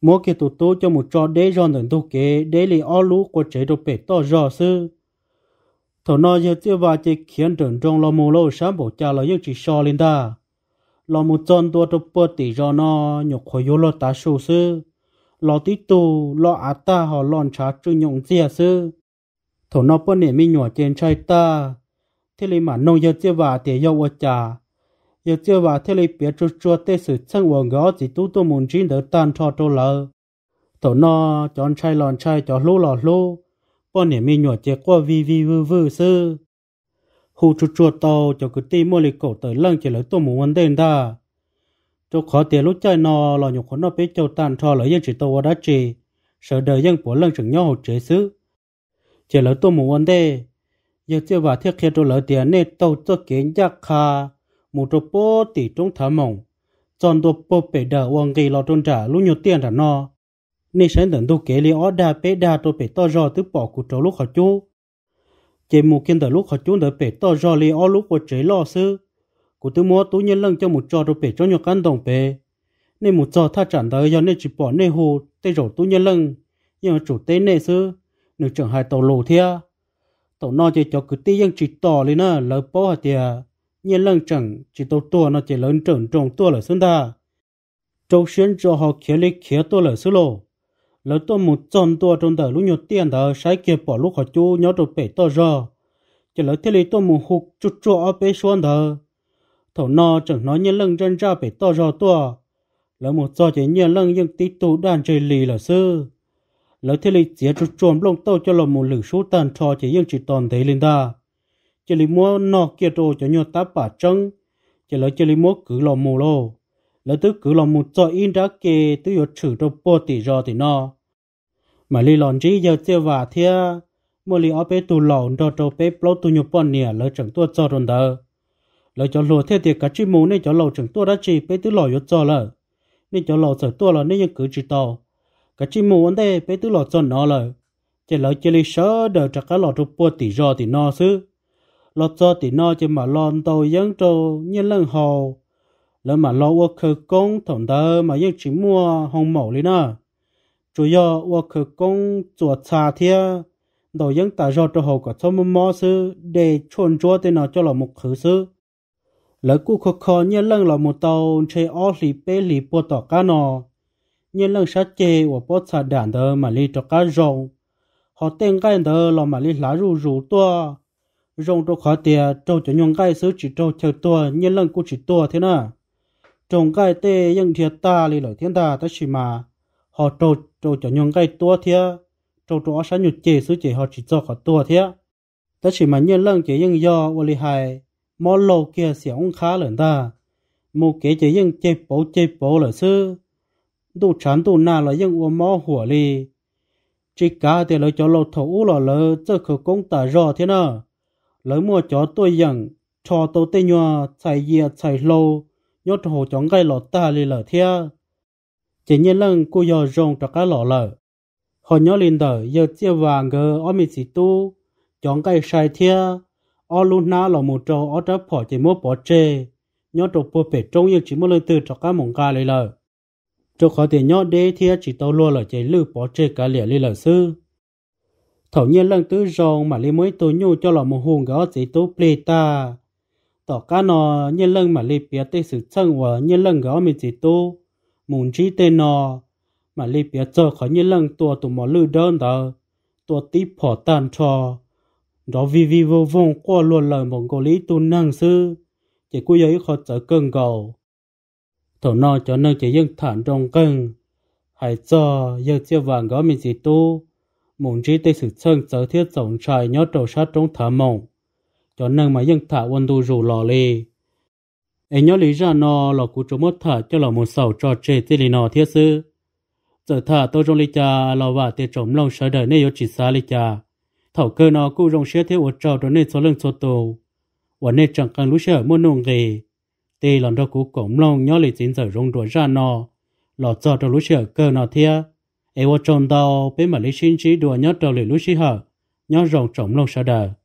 mỗi kia tụ tú cho một trò đế ra lần đầu kế đế li ao lũ của chế tụ bể to ra sư thổ nó giờ tiêu và chỉ khiến trưởng trong lo mù lâu sáng bộ cha là những chỉ so lên ta lo mù chân tua trong bờ tỷ do nó nhục khỏi yếu lo ta sâu sư lo tí tu lo á ta họ lòn trá chữ nhộng dìa à sư thổ nó bờ nể mi nhỏ trên trai ta thế lý mà nông giờ tiêu và tỷ do vợ cha giờ tiêu và thế lý biết chút chút tê sự chân vợ ngõ chỉ tu tu muốn chín đỡ tan cho trâu lợ thổ nó chọn trai lòn trai cho lú lò lú bọn nè mi nhỏ chế qua vi vi vư vư sư hù chuột chuột tàu cho cứ tì mua lì cổ tới lăng chỉ lấy tôi muốn vấn đề ta cho khó tiền lúc chơi nò lò nhục khó nò bé châu tàn trò lấy dân chỉ tàu đã chỉ sợ đời dân bỏ lăng chẳng nhau chế sư chỉ lấy tôi muốn vấn đề giờ chưa vào thiết kế cho lấy tiền nên tàu cho kiến giác kha một trò bố tỷ trong thả mỏng tròn đồ bố bể đỡ uang gì lò trôn trả lúc nhiều tiền trả nò nên sáng tận tu kể li ó đa bể đa tôi bé to rò tức bỏ của trâu lúc họ chú chế mù kiên tờ lúc họ chú đỡ bể to rò li ó lúc của chế lo sư của tư mua tú nhân lưng cho một trò tôi bé cho nhau căn đồng bé nên một trò tha chẳng tới do nên chỉ bỏ nên hồ tê rổ tú nhân lưng nhưng chủ tế nè sư nếu chẳng hai tàu lù thia tàu no chỉ cho cứ tê chỉ tỏ lên nè lỡ bỏ hả tìa nhân lân chẳng chỉ tàu tua nó chỉ lớn trưởng trong tua là xuân ta trâu xuyên cho họ khía lấy khía tua là sư lộ lỡ tôi một chân tua trong đời lũ nhiều tiền đó sai kia bỏ lũ họ chú nhớ được bể tôi rồi chỉ lỡ thế lý tôi một hụt chút chỗ ở bên xuống đó thầu nó chẳng nói nhân lưng chân ra bể tôi rồi tôi lỡ một do chỉ nhân lưng nhưng tí tụ đàn trời lì là sư lỡ thế lý chỉ chút chuồn lông tôi cho lỡ một lử số tàn trò chỉ nhưng chỉ toàn thế lên ta chỉ lý mua nọ kia đồ cho nhiều tá bả trắng chỉ lỡ chỉ lý mua cứ lò mù lô là tôi cứ lòng một trò in ra kê tôi có chữ đồ bộ tỷ rồi thì nó mà li lòn chỉ giờ chơi và thia mà li ở bé tù lòng đồ đồ bé bao tù nhập bọn nè là chẳng tôi cho rồi đó là cho lúa thế thì cả trí mù này cho lầu chẳng tôi đã chỉ bé tứ lò yếu cho là nên cho lầu sở tôi là nên cứ chỉ tàu cả trí mù anh đây bé tứ lò cho nó là chỉ là chỉ lì sợ đợi cho cái lò đồ bộ tỷ rồi thì nó xứ lọt cho thì nó chỉ mà lòng tàu giống trâu như lần hồ lỡ mà lo ô khờ công thằng đó mà yêu chỉ mua hồng mẫu lên nè à. chủ yếu ô khờ công chuột xà thia đầu những ta do cho họ có cho mua mò sư để chôn chúa tên nó cho là một khử sư lỡ cú khó khó như lần là một tàu chơi ô lì bê lì bộ tỏ cá nọ như lần sát chế và bộ xà đàn đó mà lì cho cá rồng họ tên cái đó là mà lì lá rù rù tua rồng cho khó tiệt trâu cho nhung cái sư chỉ trâu theo tua như lần cũng chỉ tua thế nào trồng cái tê những thiệt ta lì lỗi thiên ta ta chỉ mà họ trâu trâu cho những cái tua thia trâu trâu sáng nhụt chế số chế họ chỉ cho họ tua thia ta chỉ mà nhân lăng chế những do vô li hài mò lâu kia sẽ ông khá lần ta mù kế chế những chế bố chế bố là sư đủ chán đủ na là những uo mò hủa li chỉ cả thì lấy cho lâu thấu là lỡ cho khử công tả rõ thiên nào lỡ mua cho tôi dặn cho tôi tên nhòa chạy dìa chạy lâu nhốt hồ chọn gai lọt ta lì lở thia chỉ nhiên lần cô giờ rong cho cá lọ lở họ nhớ lên tờ giờ chia vàng gờ ở mỹ sĩ tu chọn gai sai thia ở luôn na lọ một trâu ở trái phỏ chỉ mua bỏ chê nhớ trộn bùa bể trông yêu chỉ mua lên từ cho cá mộng ca lì lở cho khó tiền nhớ đế thia chỉ tàu lua lở chỉ lư bỏ chê cả lìa lì lở sư thảo nhiên lần tứ rong mà lấy mới tôi nhu cho lọ một hùng gỡ chỉ tu plê ta tỏ cá nó nhân lân mà lì bia tê sự chân và nhân lân gõ mình chỉ tu muốn chỉ tê nó mà lì bia chờ khỏi nhân lân tua tụ mỏ lư đơn đó tua tí phỏ tàn trò đó vì vì vô vong qua luôn lời một cô lý tu năng sư chỉ cú giấy khó trở cơn cầu thổ nó cho nên chỉ dân thản trong cơn hãy cho giờ chia vàng gõ mình chỉ tu muốn chỉ tê sự chân trở thiết tổng trại nhớ trầu sát trong thả mộng cho nên mà dân thả quân đu rủ lò lê em nhớ lý ra nó là cú chỗ mất thả cho là một sầu trò chê tê lì nó thiết sư giờ thả tôi trong lý cha lò và tiệt trống lòng sợ đời nên yếu chỉ xa lý cha thảo cơ nó cú rong xe thế uất trào đó nên số lượng số tù và nên chẳng cần lú xe mua nông gì tê lần đó cú cổng lòng nhớ lý chính giờ rong đuổi ra nó lò cho đó lú xe cơ nó thiết em vô tròn đau bên mà lý sinh chỉ đùa nhớ đầu lý lú xe hở nhớ rong trống lòng sợ đời